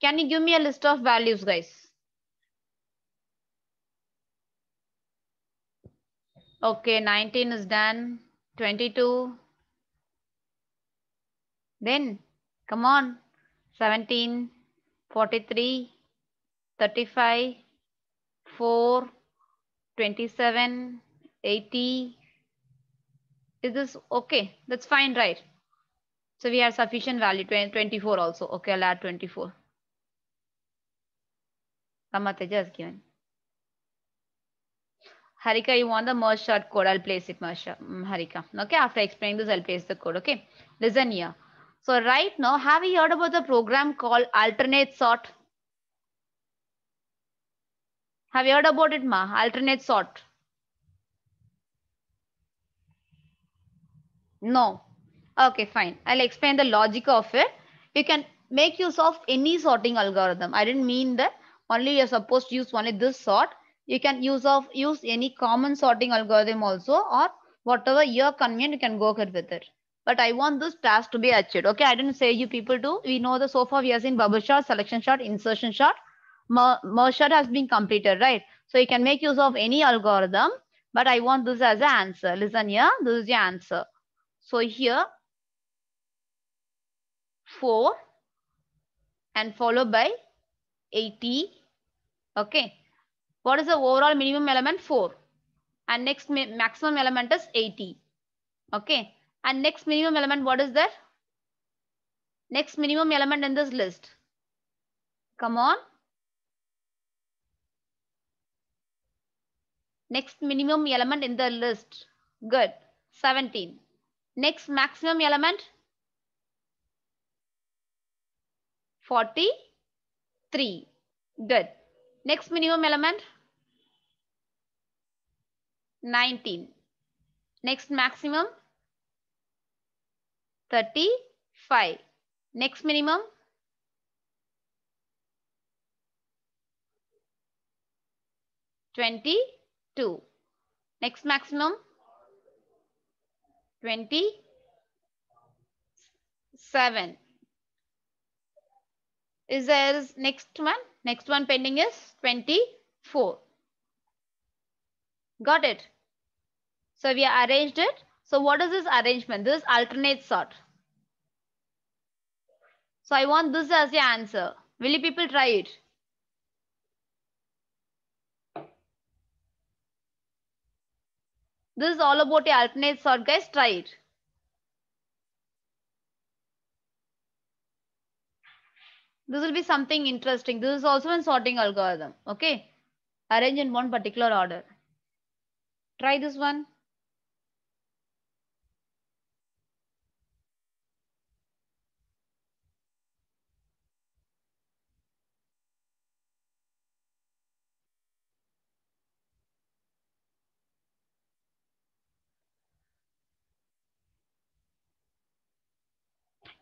Can you give me a list of values, guys? Okay, 19 is done. 22. Then, come on. 17, 43, 35, 4, 27, 80. Is this okay? That's fine, right? So we have sufficient value, 24 also. Okay, I'll add 24. Samatha is given. Harika, you want the merge short code. I'll place it, Marsha, mm, Harika. Okay, after explaining this, I'll place the code. Okay, listen here. So right now, have you heard about the program called alternate sort? Have you heard about it, Ma? Alternate sort. No. Okay, fine. I'll explain the logic of it. You can make use of any sorting algorithm. I didn't mean that only you're supposed to use only this sort you can use of use any common sorting algorithm also or whatever your convenient, you can go ahead with it. But I want this task to be achieved. Okay, I didn't say you people do. We know the so far we have seen bubble shot, selection shot, insertion shot. merge shot has been completed, right? So you can make use of any algorithm, but I want this as an answer. Listen here, this is the answer. So here, 4 and followed by 80. Okay. What is the overall minimum element? 4. And next maximum element is 80. Okay. And next minimum element, what is there? Next minimum element in this list. Come on. Next minimum element in the list. Good. 17. Next maximum element? 43. Good. Next minimum element? 19. Next maximum 35. Next minimum 22. Next maximum 27. Is there is next one? Next one pending is 24. Got it? So we arranged it. So what is this arrangement? This alternate sort. So I want this as the answer. Will you people try it? This is all about the alternate sort, guys. Try it. This will be something interesting. This is also a sorting algorithm. Okay. Arrange in one particular order. Try this one.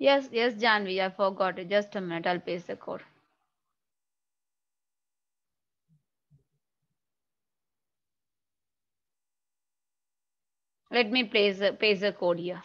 Yes, yes, Janvi, I forgot it. Just a minute, I'll paste the code. Let me place, paste the code here.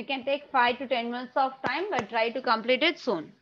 It can take five to 10 months of time, but try to complete it soon.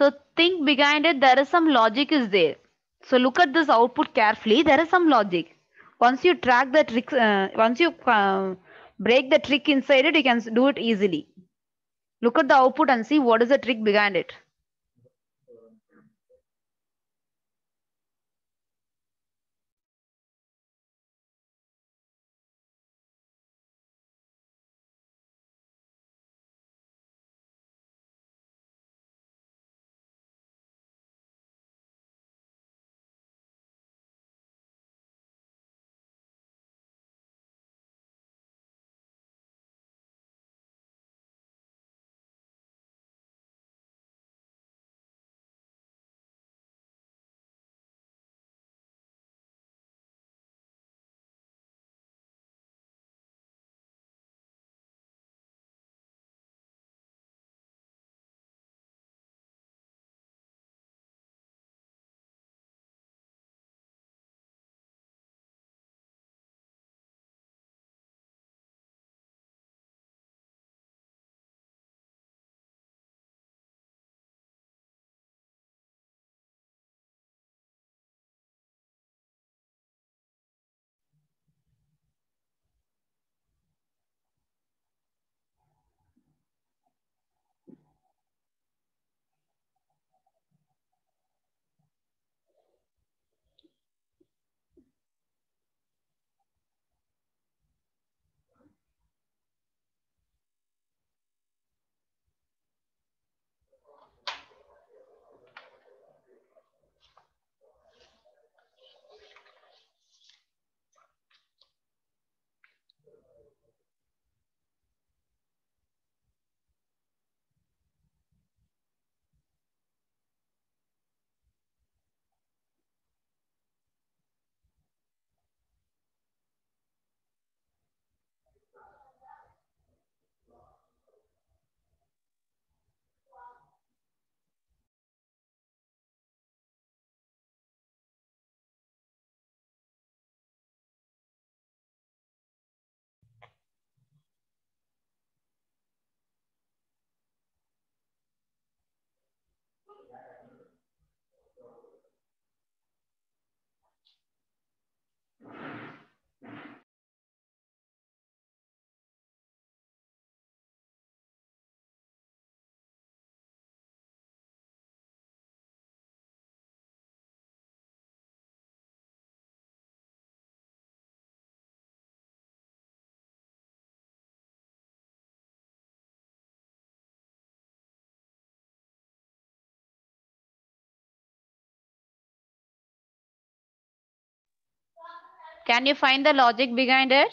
So think behind it, there is some logic is there. So look at this output carefully, there is some logic. Once you track the trick, uh, once you uh, break the trick inside it, you can do it easily. Look at the output and see what is the trick behind it. Can you find the logic behind it?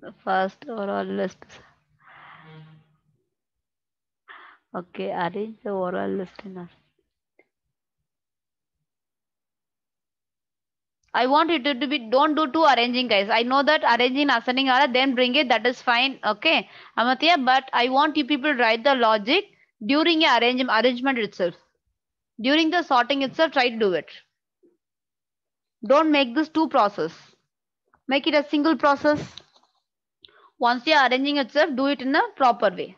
The first overall list. Okay, arrange the overall list in a. I want it to, to be don't do two arranging guys. I know that arranging ascending order then bring it that is fine. Okay, Amatya, but I want you people write the logic during a arrange, arrangement itself. During the sorting itself, try to do it. Don't make this two process. Make it a single process. Once you are arranging itself, do it in a proper way.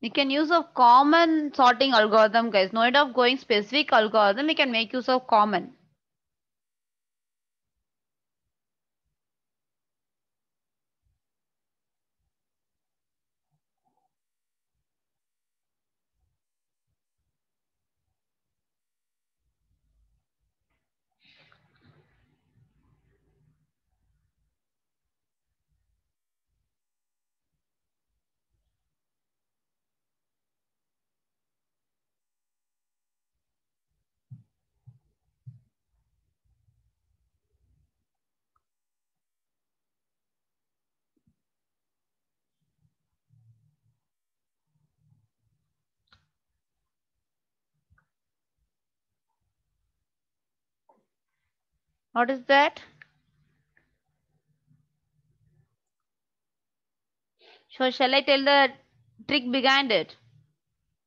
We can use a common sorting algorithm guys. No need of going specific algorithm. We can make use of common. What is that? So shall I tell the trick behind it?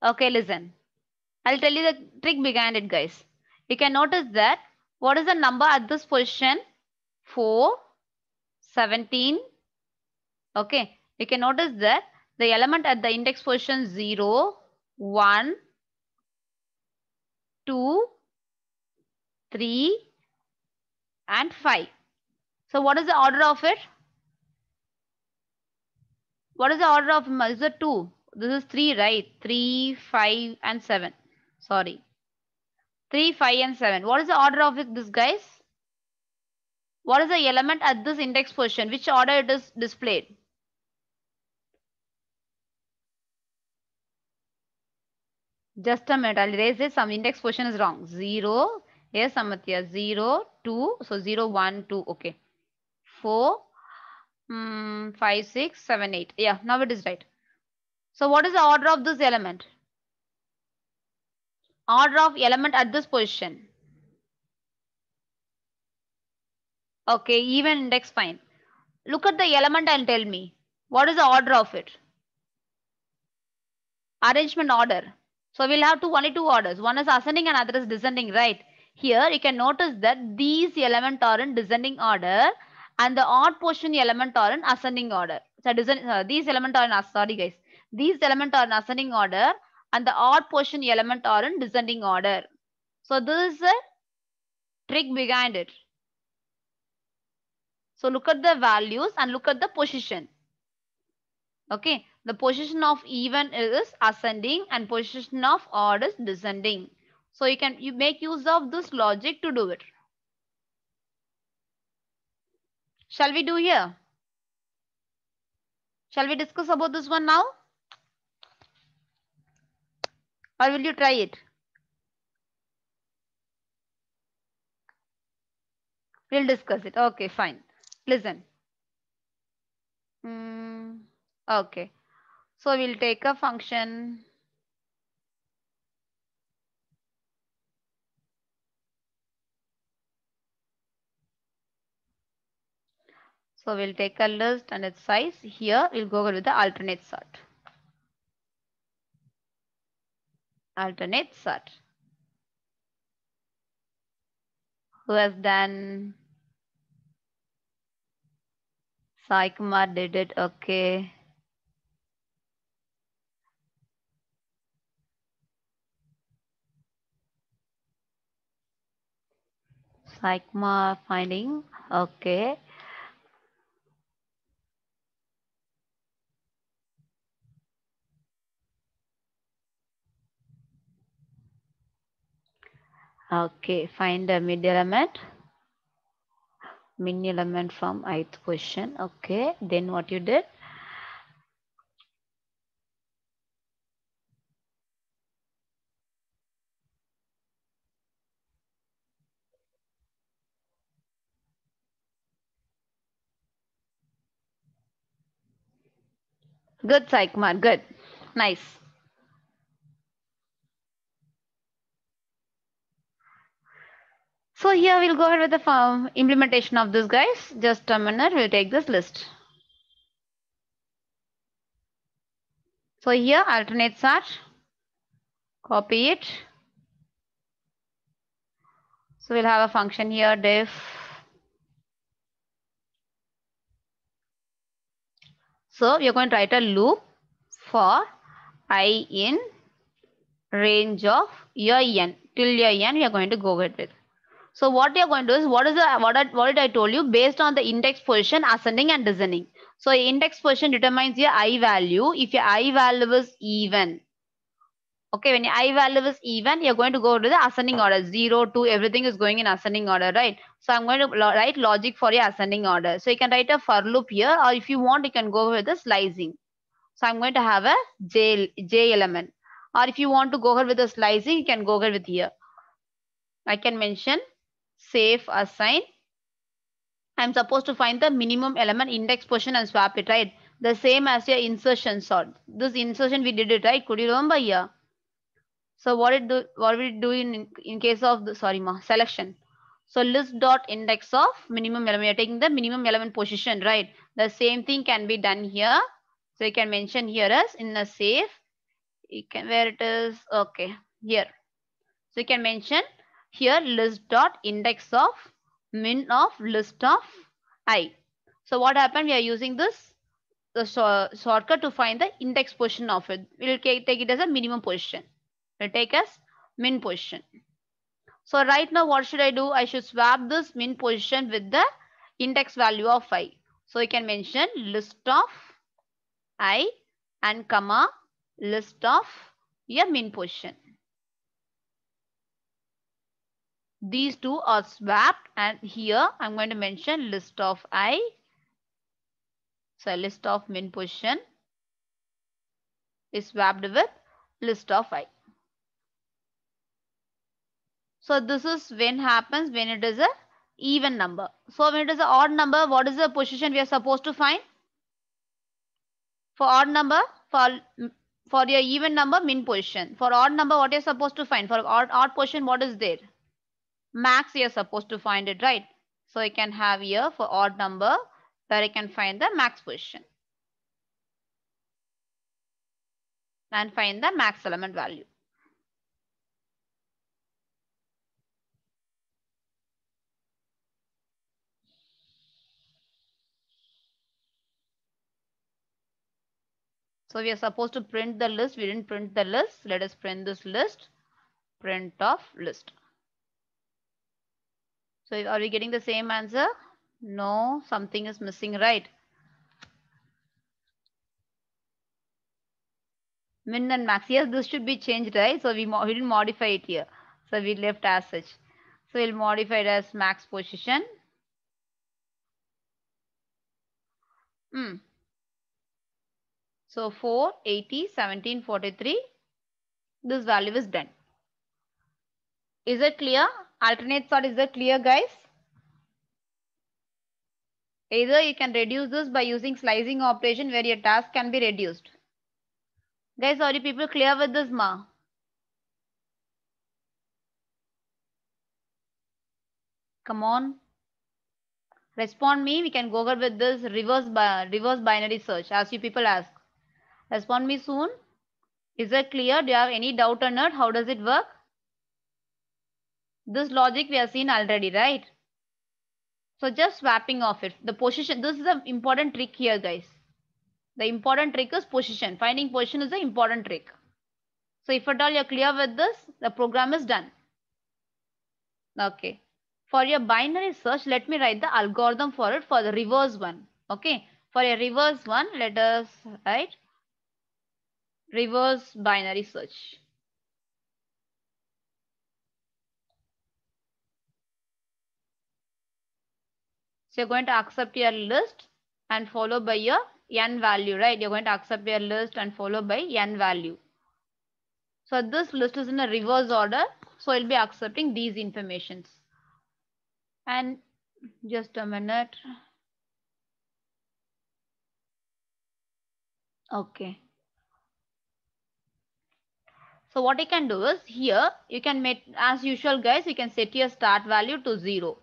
Okay, listen. I'll tell you the trick behind it, guys. You can notice that what is the number at this position? 4, 17. Okay, you can notice that the element at the index position 0, 1, 2, 3, and 5. So what is the order of it? What is the order of is it 2? This is 3, right? 3, 5 and 7. Sorry. 3, 5 and 7. What is the order of it, this guys? What is the element at this index position? Which order it is displayed? Just a minute. I'll erase it. Some index position is wrong. 0. Yes, Amatya. 0, 2. So 0, 1, 2. Okay. 4, um, 5, 6, 7, 8. Yeah, now it is right. So what is the order of this element? Order of element at this position. Okay, even index fine. Look at the element and tell me. What is the order of it? Arrangement order. So we'll have two only two orders. One is ascending and other is descending, right? Here you can notice that these elements are in descending order and the odd portion element are in ascending order. So descend, uh, these elements are in, sorry guys, these elements are in ascending order and the odd portion element are in descending order. So this is the trick behind it. So look at the values and look at the position. Okay. The position of even is ascending and position of odd is descending. So you can you make use of this logic to do it. Shall we do here? Shall we discuss about this one now? Or will you try it? We'll discuss it. Okay, fine. Listen. Mm, okay. So we'll take a function. So we'll take a list and its size. Here we'll go with the alternate sort. Alternate sort. Who has done? Sai did it. Okay. Sai finding. Okay. Okay, find the mid element. Min element from ith question. Okay, then what you did? Good, Saikmar. Good. Nice. So here we'll go ahead with the implementation of this guys. Just a minute, we'll take this list. So here alternate search. copy it. So we'll have a function here, diff. So you're going to write a loop for i in range of your n. Till your n, you're going to go with it. So what you're going to do is what is the what, I, what did I told you based on the index position ascending and descending. So index position determines your I value. If your I value is even, okay, when your I value is even, you're going to go to the ascending order. Zero, two, everything is going in ascending order, right? So I'm going to write logic for your ascending order. So you can write a for loop here, or if you want, you can go with the slicing. So I'm going to have a J, J element. Or if you want to go ahead with the slicing, you can go ahead with here. I can mention safe assign. I'm supposed to find the minimum element index position and swap it, right? The same as your insertion sort. This insertion, we did it, right? Could you remember here? So what it do, what we do in, in case of the, sorry, ma, selection. So list dot index of minimum element, you're taking the minimum element position, right? The same thing can be done here. So you can mention here as in the safe, you can, where it is, okay, here. So you can mention here list dot index of min of list of i. So what happened? We are using this the shortcut to find the index position of it. We'll take it as a minimum position. We'll take as min position. So right now, what should I do? I should swap this min position with the index value of i. So you can mention list of i and comma list of your min position. These two are swapped and here I'm going to mention list of I. So list of min position is swapped with list of I. So this is when happens when it is a even number. So when it is an odd number, what is the position we are supposed to find? For odd number, for for your even number, min position. For odd number, what you're supposed to find? For odd, odd position, what is there? max you're supposed to find it, right? So I can have here for odd number where I can find the max position. And find the max element value. So we are supposed to print the list. We didn't print the list. Let us print this list, print of list. So are we getting the same answer? No, something is missing, right? Min and max. Yes, this should be changed, right? So we, we didn't modify it here. So we left as such. So we'll modify it as max position. Hmm. So 4, 80, This value is done. Is it clear? Alternate sort is the clear, guys. Either you can reduce this by using slicing operation where your task can be reduced. Guys, are you people clear with this, ma? Come on. Respond me. We can go ahead with this reverse, reverse binary search as you people ask. Respond me soon. Is it clear? Do you have any doubt on it? How does it work? This logic we have seen already, right? So just swapping of it. The position, this is an important trick here, guys. The important trick is position. Finding position is the important trick. So if at all you're clear with this, the program is done. Okay. For your binary search, let me write the algorithm for it for the reverse one. Okay. For a reverse one, let us write reverse binary search. So you're going to accept your list and follow by your n value, right? You're going to accept your list and follow by n value. So this list is in a reverse order. So it'll be accepting these informations. And just a minute. Okay. So what you can do is here, you can make as usual guys, you can set your start value to zero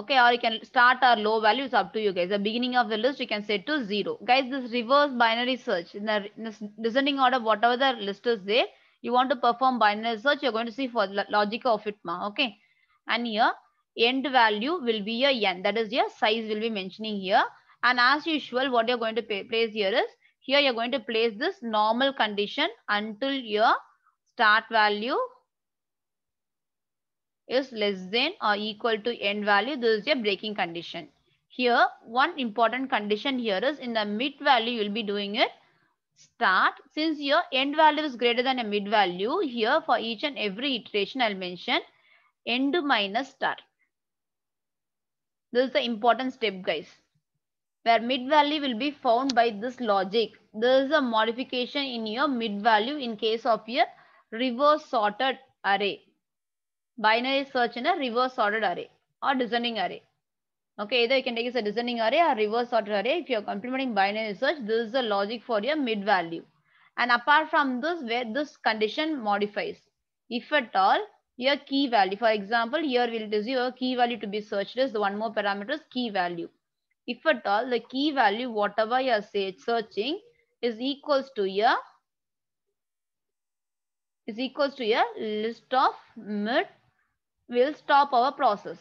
okay or you can start our low values up to you guys the beginning of the list you can set to zero guys this reverse binary search in the, in the descending order whatever the list is there you want to perform binary search you're going to see for the logic of it ma okay and here end value will be your n that is your size will be mentioning here and as usual what you're going to pay, place here is here you're going to place this normal condition until your start value is less than or equal to n value, this is your breaking condition. Here, one important condition here is in the mid value, you'll be doing it start. Since your end value is greater than a mid value, here for each and every iteration, I'll mention end minus star. This is the important step, guys. Where mid value will be found by this logic. There is a modification in your mid value in case of your reverse sorted array binary search in a reverse ordered array or descending array. Okay, either you can take as a descending array or reverse ordered array. If you're implementing binary search, this is the logic for your mid value. And apart from this, where this condition modifies, if at all, your key value, for example, here will is your key value to be searched is the one more parameter is key value. If at all, the key value, whatever you're searching is equals to your is equals to your list of mid will stop our process.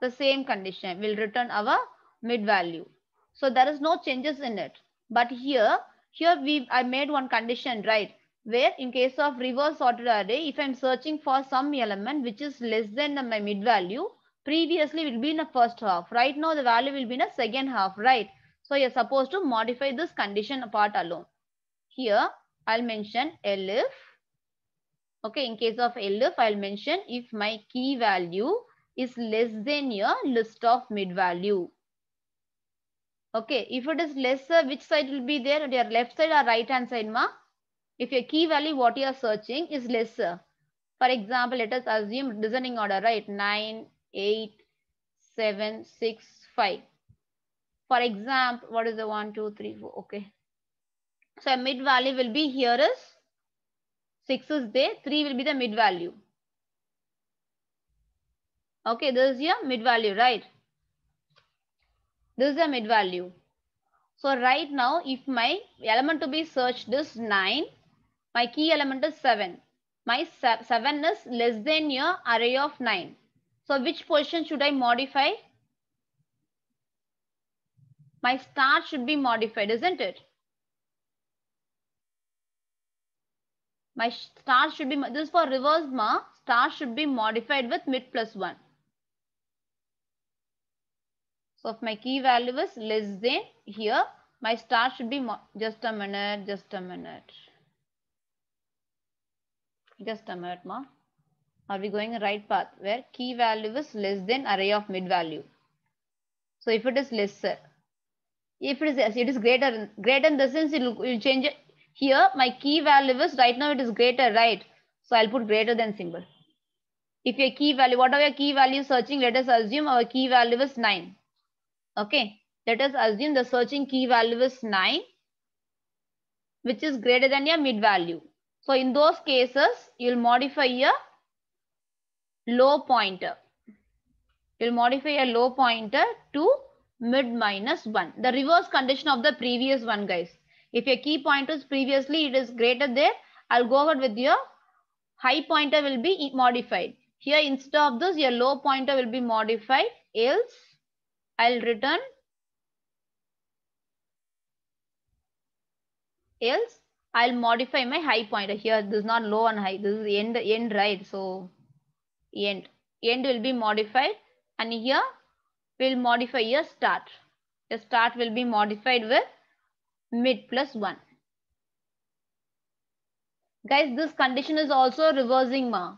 The same condition will return our mid value. So there is no changes in it. But here, here we I made one condition, right? Where in case of reverse sorted array, if I'm searching for some element which is less than my mid value, previously will be in the first half. Right now the value will be in the second half, right? So you're supposed to modify this condition part alone. Here I'll mention if Okay, in case of LF, I'll mention if my key value is less than your list of mid value. Okay, if it is lesser, which side will be there? Your left side or right hand side, ma? If your key value, what you are searching is lesser. For example, let us assume descending order, right? 9, 8, 7, 6, 5. For example, what is the 1, 2, 3, 4? Okay. So mid value will be here is 6 is there, 3 will be the mid value. Okay, this is your mid value, right? This is the mid value. So right now, if my element to be searched is 9, my key element is 7. My 7 is less than your array of 9. So which position should I modify? My start should be modified, isn't it? My star should be, this for reverse ma, star should be modified with mid plus 1. So if my key value is less than here, my star should be, just a minute, just a minute. Just a minute ma. Are we going right path where key value is less than array of mid value? So if it is lesser, if it is it is greater greater in the sense it will, it will change here, my key value is right now it is greater, right? So I'll put greater than symbol. If your key value, what are your key value searching? Let us assume our key value is 9. Okay. Let us assume the searching key value is 9, which is greater than your mid value. So in those cases, you'll modify your low pointer. You'll modify your low pointer to mid minus 1. The reverse condition of the previous one, guys. If your key pointer is previously it is greater there, I'll go ahead with your high pointer will be modified. Here instead of this, your low pointer will be modified. Else, I'll return else I'll modify my high pointer here. This is not low and high. This is end, end right? So end, end will be modified and here we'll modify your start. The start will be modified with mid plus 1. Guys, this condition is also reversing ma.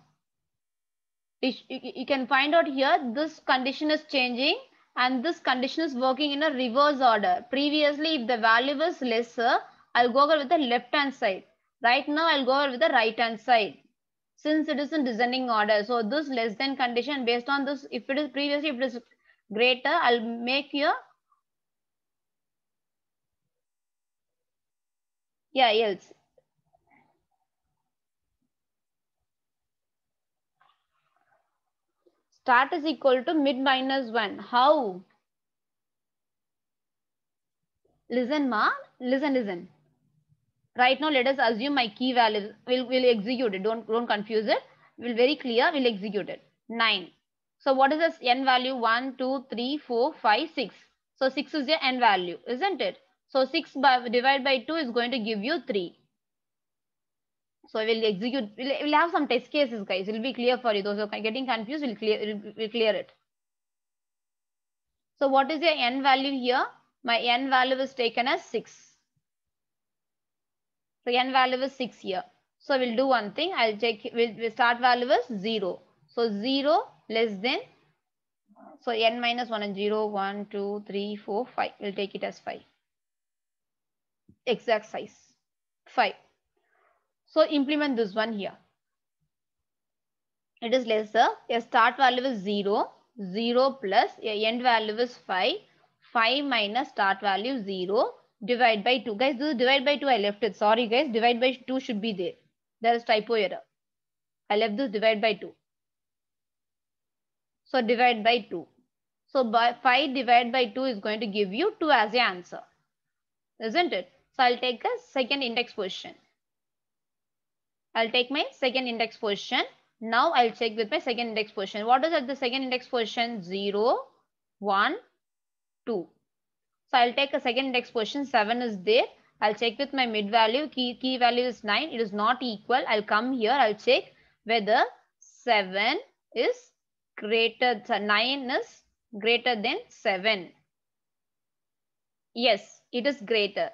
You can find out here, this condition is changing and this condition is working in a reverse order. Previously, if the value was lesser, I'll go over with the left hand side. Right now, I'll go over with the right hand side since it is in descending order. So this less than condition based on this, if it is previously, if it is greater, I'll make here Yeah, else. Start is equal to mid minus 1. How? Listen, ma. Listen, listen. Right now, let us assume my key value. We'll, we'll execute it. Don't, don't confuse it. We'll very clear. We'll execute it. 9. So what is this n value? 1, 2, 3, 4, 5, 6. So 6 is your n value, isn't it? So 6 by, divided by 2 is going to give you 3. So we'll execute, we'll, we'll have some test cases, guys. It'll be clear for you. Those who are getting confused, we'll clear, we'll clear it. So what is your n value here? My n value is taken as 6. So n value is 6 here. So we'll do one thing. I'll check, we'll, we'll start value is 0. So 0 less than, so n minus 1 and 0, 1, 2, 3, 4, 5. We'll take it as 5 exact size 5 so implement this one here it is lesser a start value is 0 0 plus a end value is 5 5 minus start value 0 divide by 2 guys this is divide by 2 i left it sorry guys divide by 2 should be there there is typo error i left this divide by 2 so divide by 2 so by 5 divided by 2 is going to give you 2 as the answer isn't it so I'll take the second index position. I'll take my second index position. Now I'll check with my second index position. What is at the second index position? 0, 1, 2. So I'll take a second index position. 7 is there. I'll check with my mid value. Key, key value is 9. It is not equal. I'll come here. I'll check whether 7 is greater. than 9 is greater than 7. Yes, it is greater.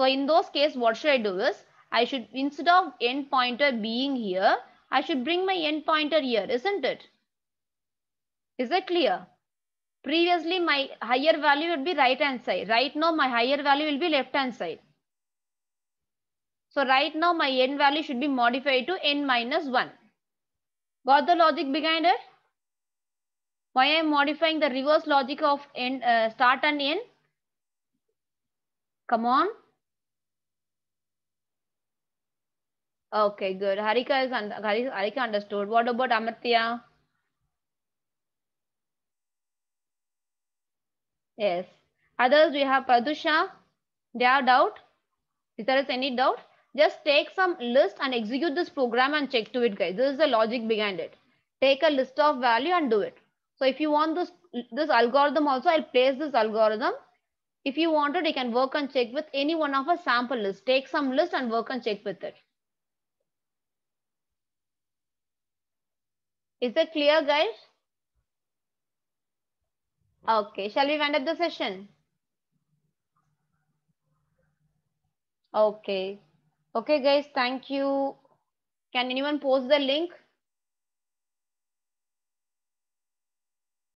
So in those case, what should I do is I should, instead of end pointer being here, I should bring my end pointer here, isn't it? Is it clear? Previously, my higher value would be right hand side. Right now, my higher value will be left hand side. So right now, my end value should be modified to n minus 1. Got the logic behind it? Why I am modifying the reverse logic of n, uh, start and end? Come on. Okay, good. Harika is un Harika understood. What about Amartya? Yes. Others, we have Pradusha. They are doubt. If there is any doubt, just take some list and execute this program and check to it, guys. This is the logic behind it. Take a list of value and do it. So if you want this, this algorithm also, I'll place this algorithm if you wanted, you can work and check with any one of a sample list. Take some list and work and check with it. Is it clear, guys? Okay, shall we wind up the session? Okay. Okay, guys, thank you. Can anyone post the link?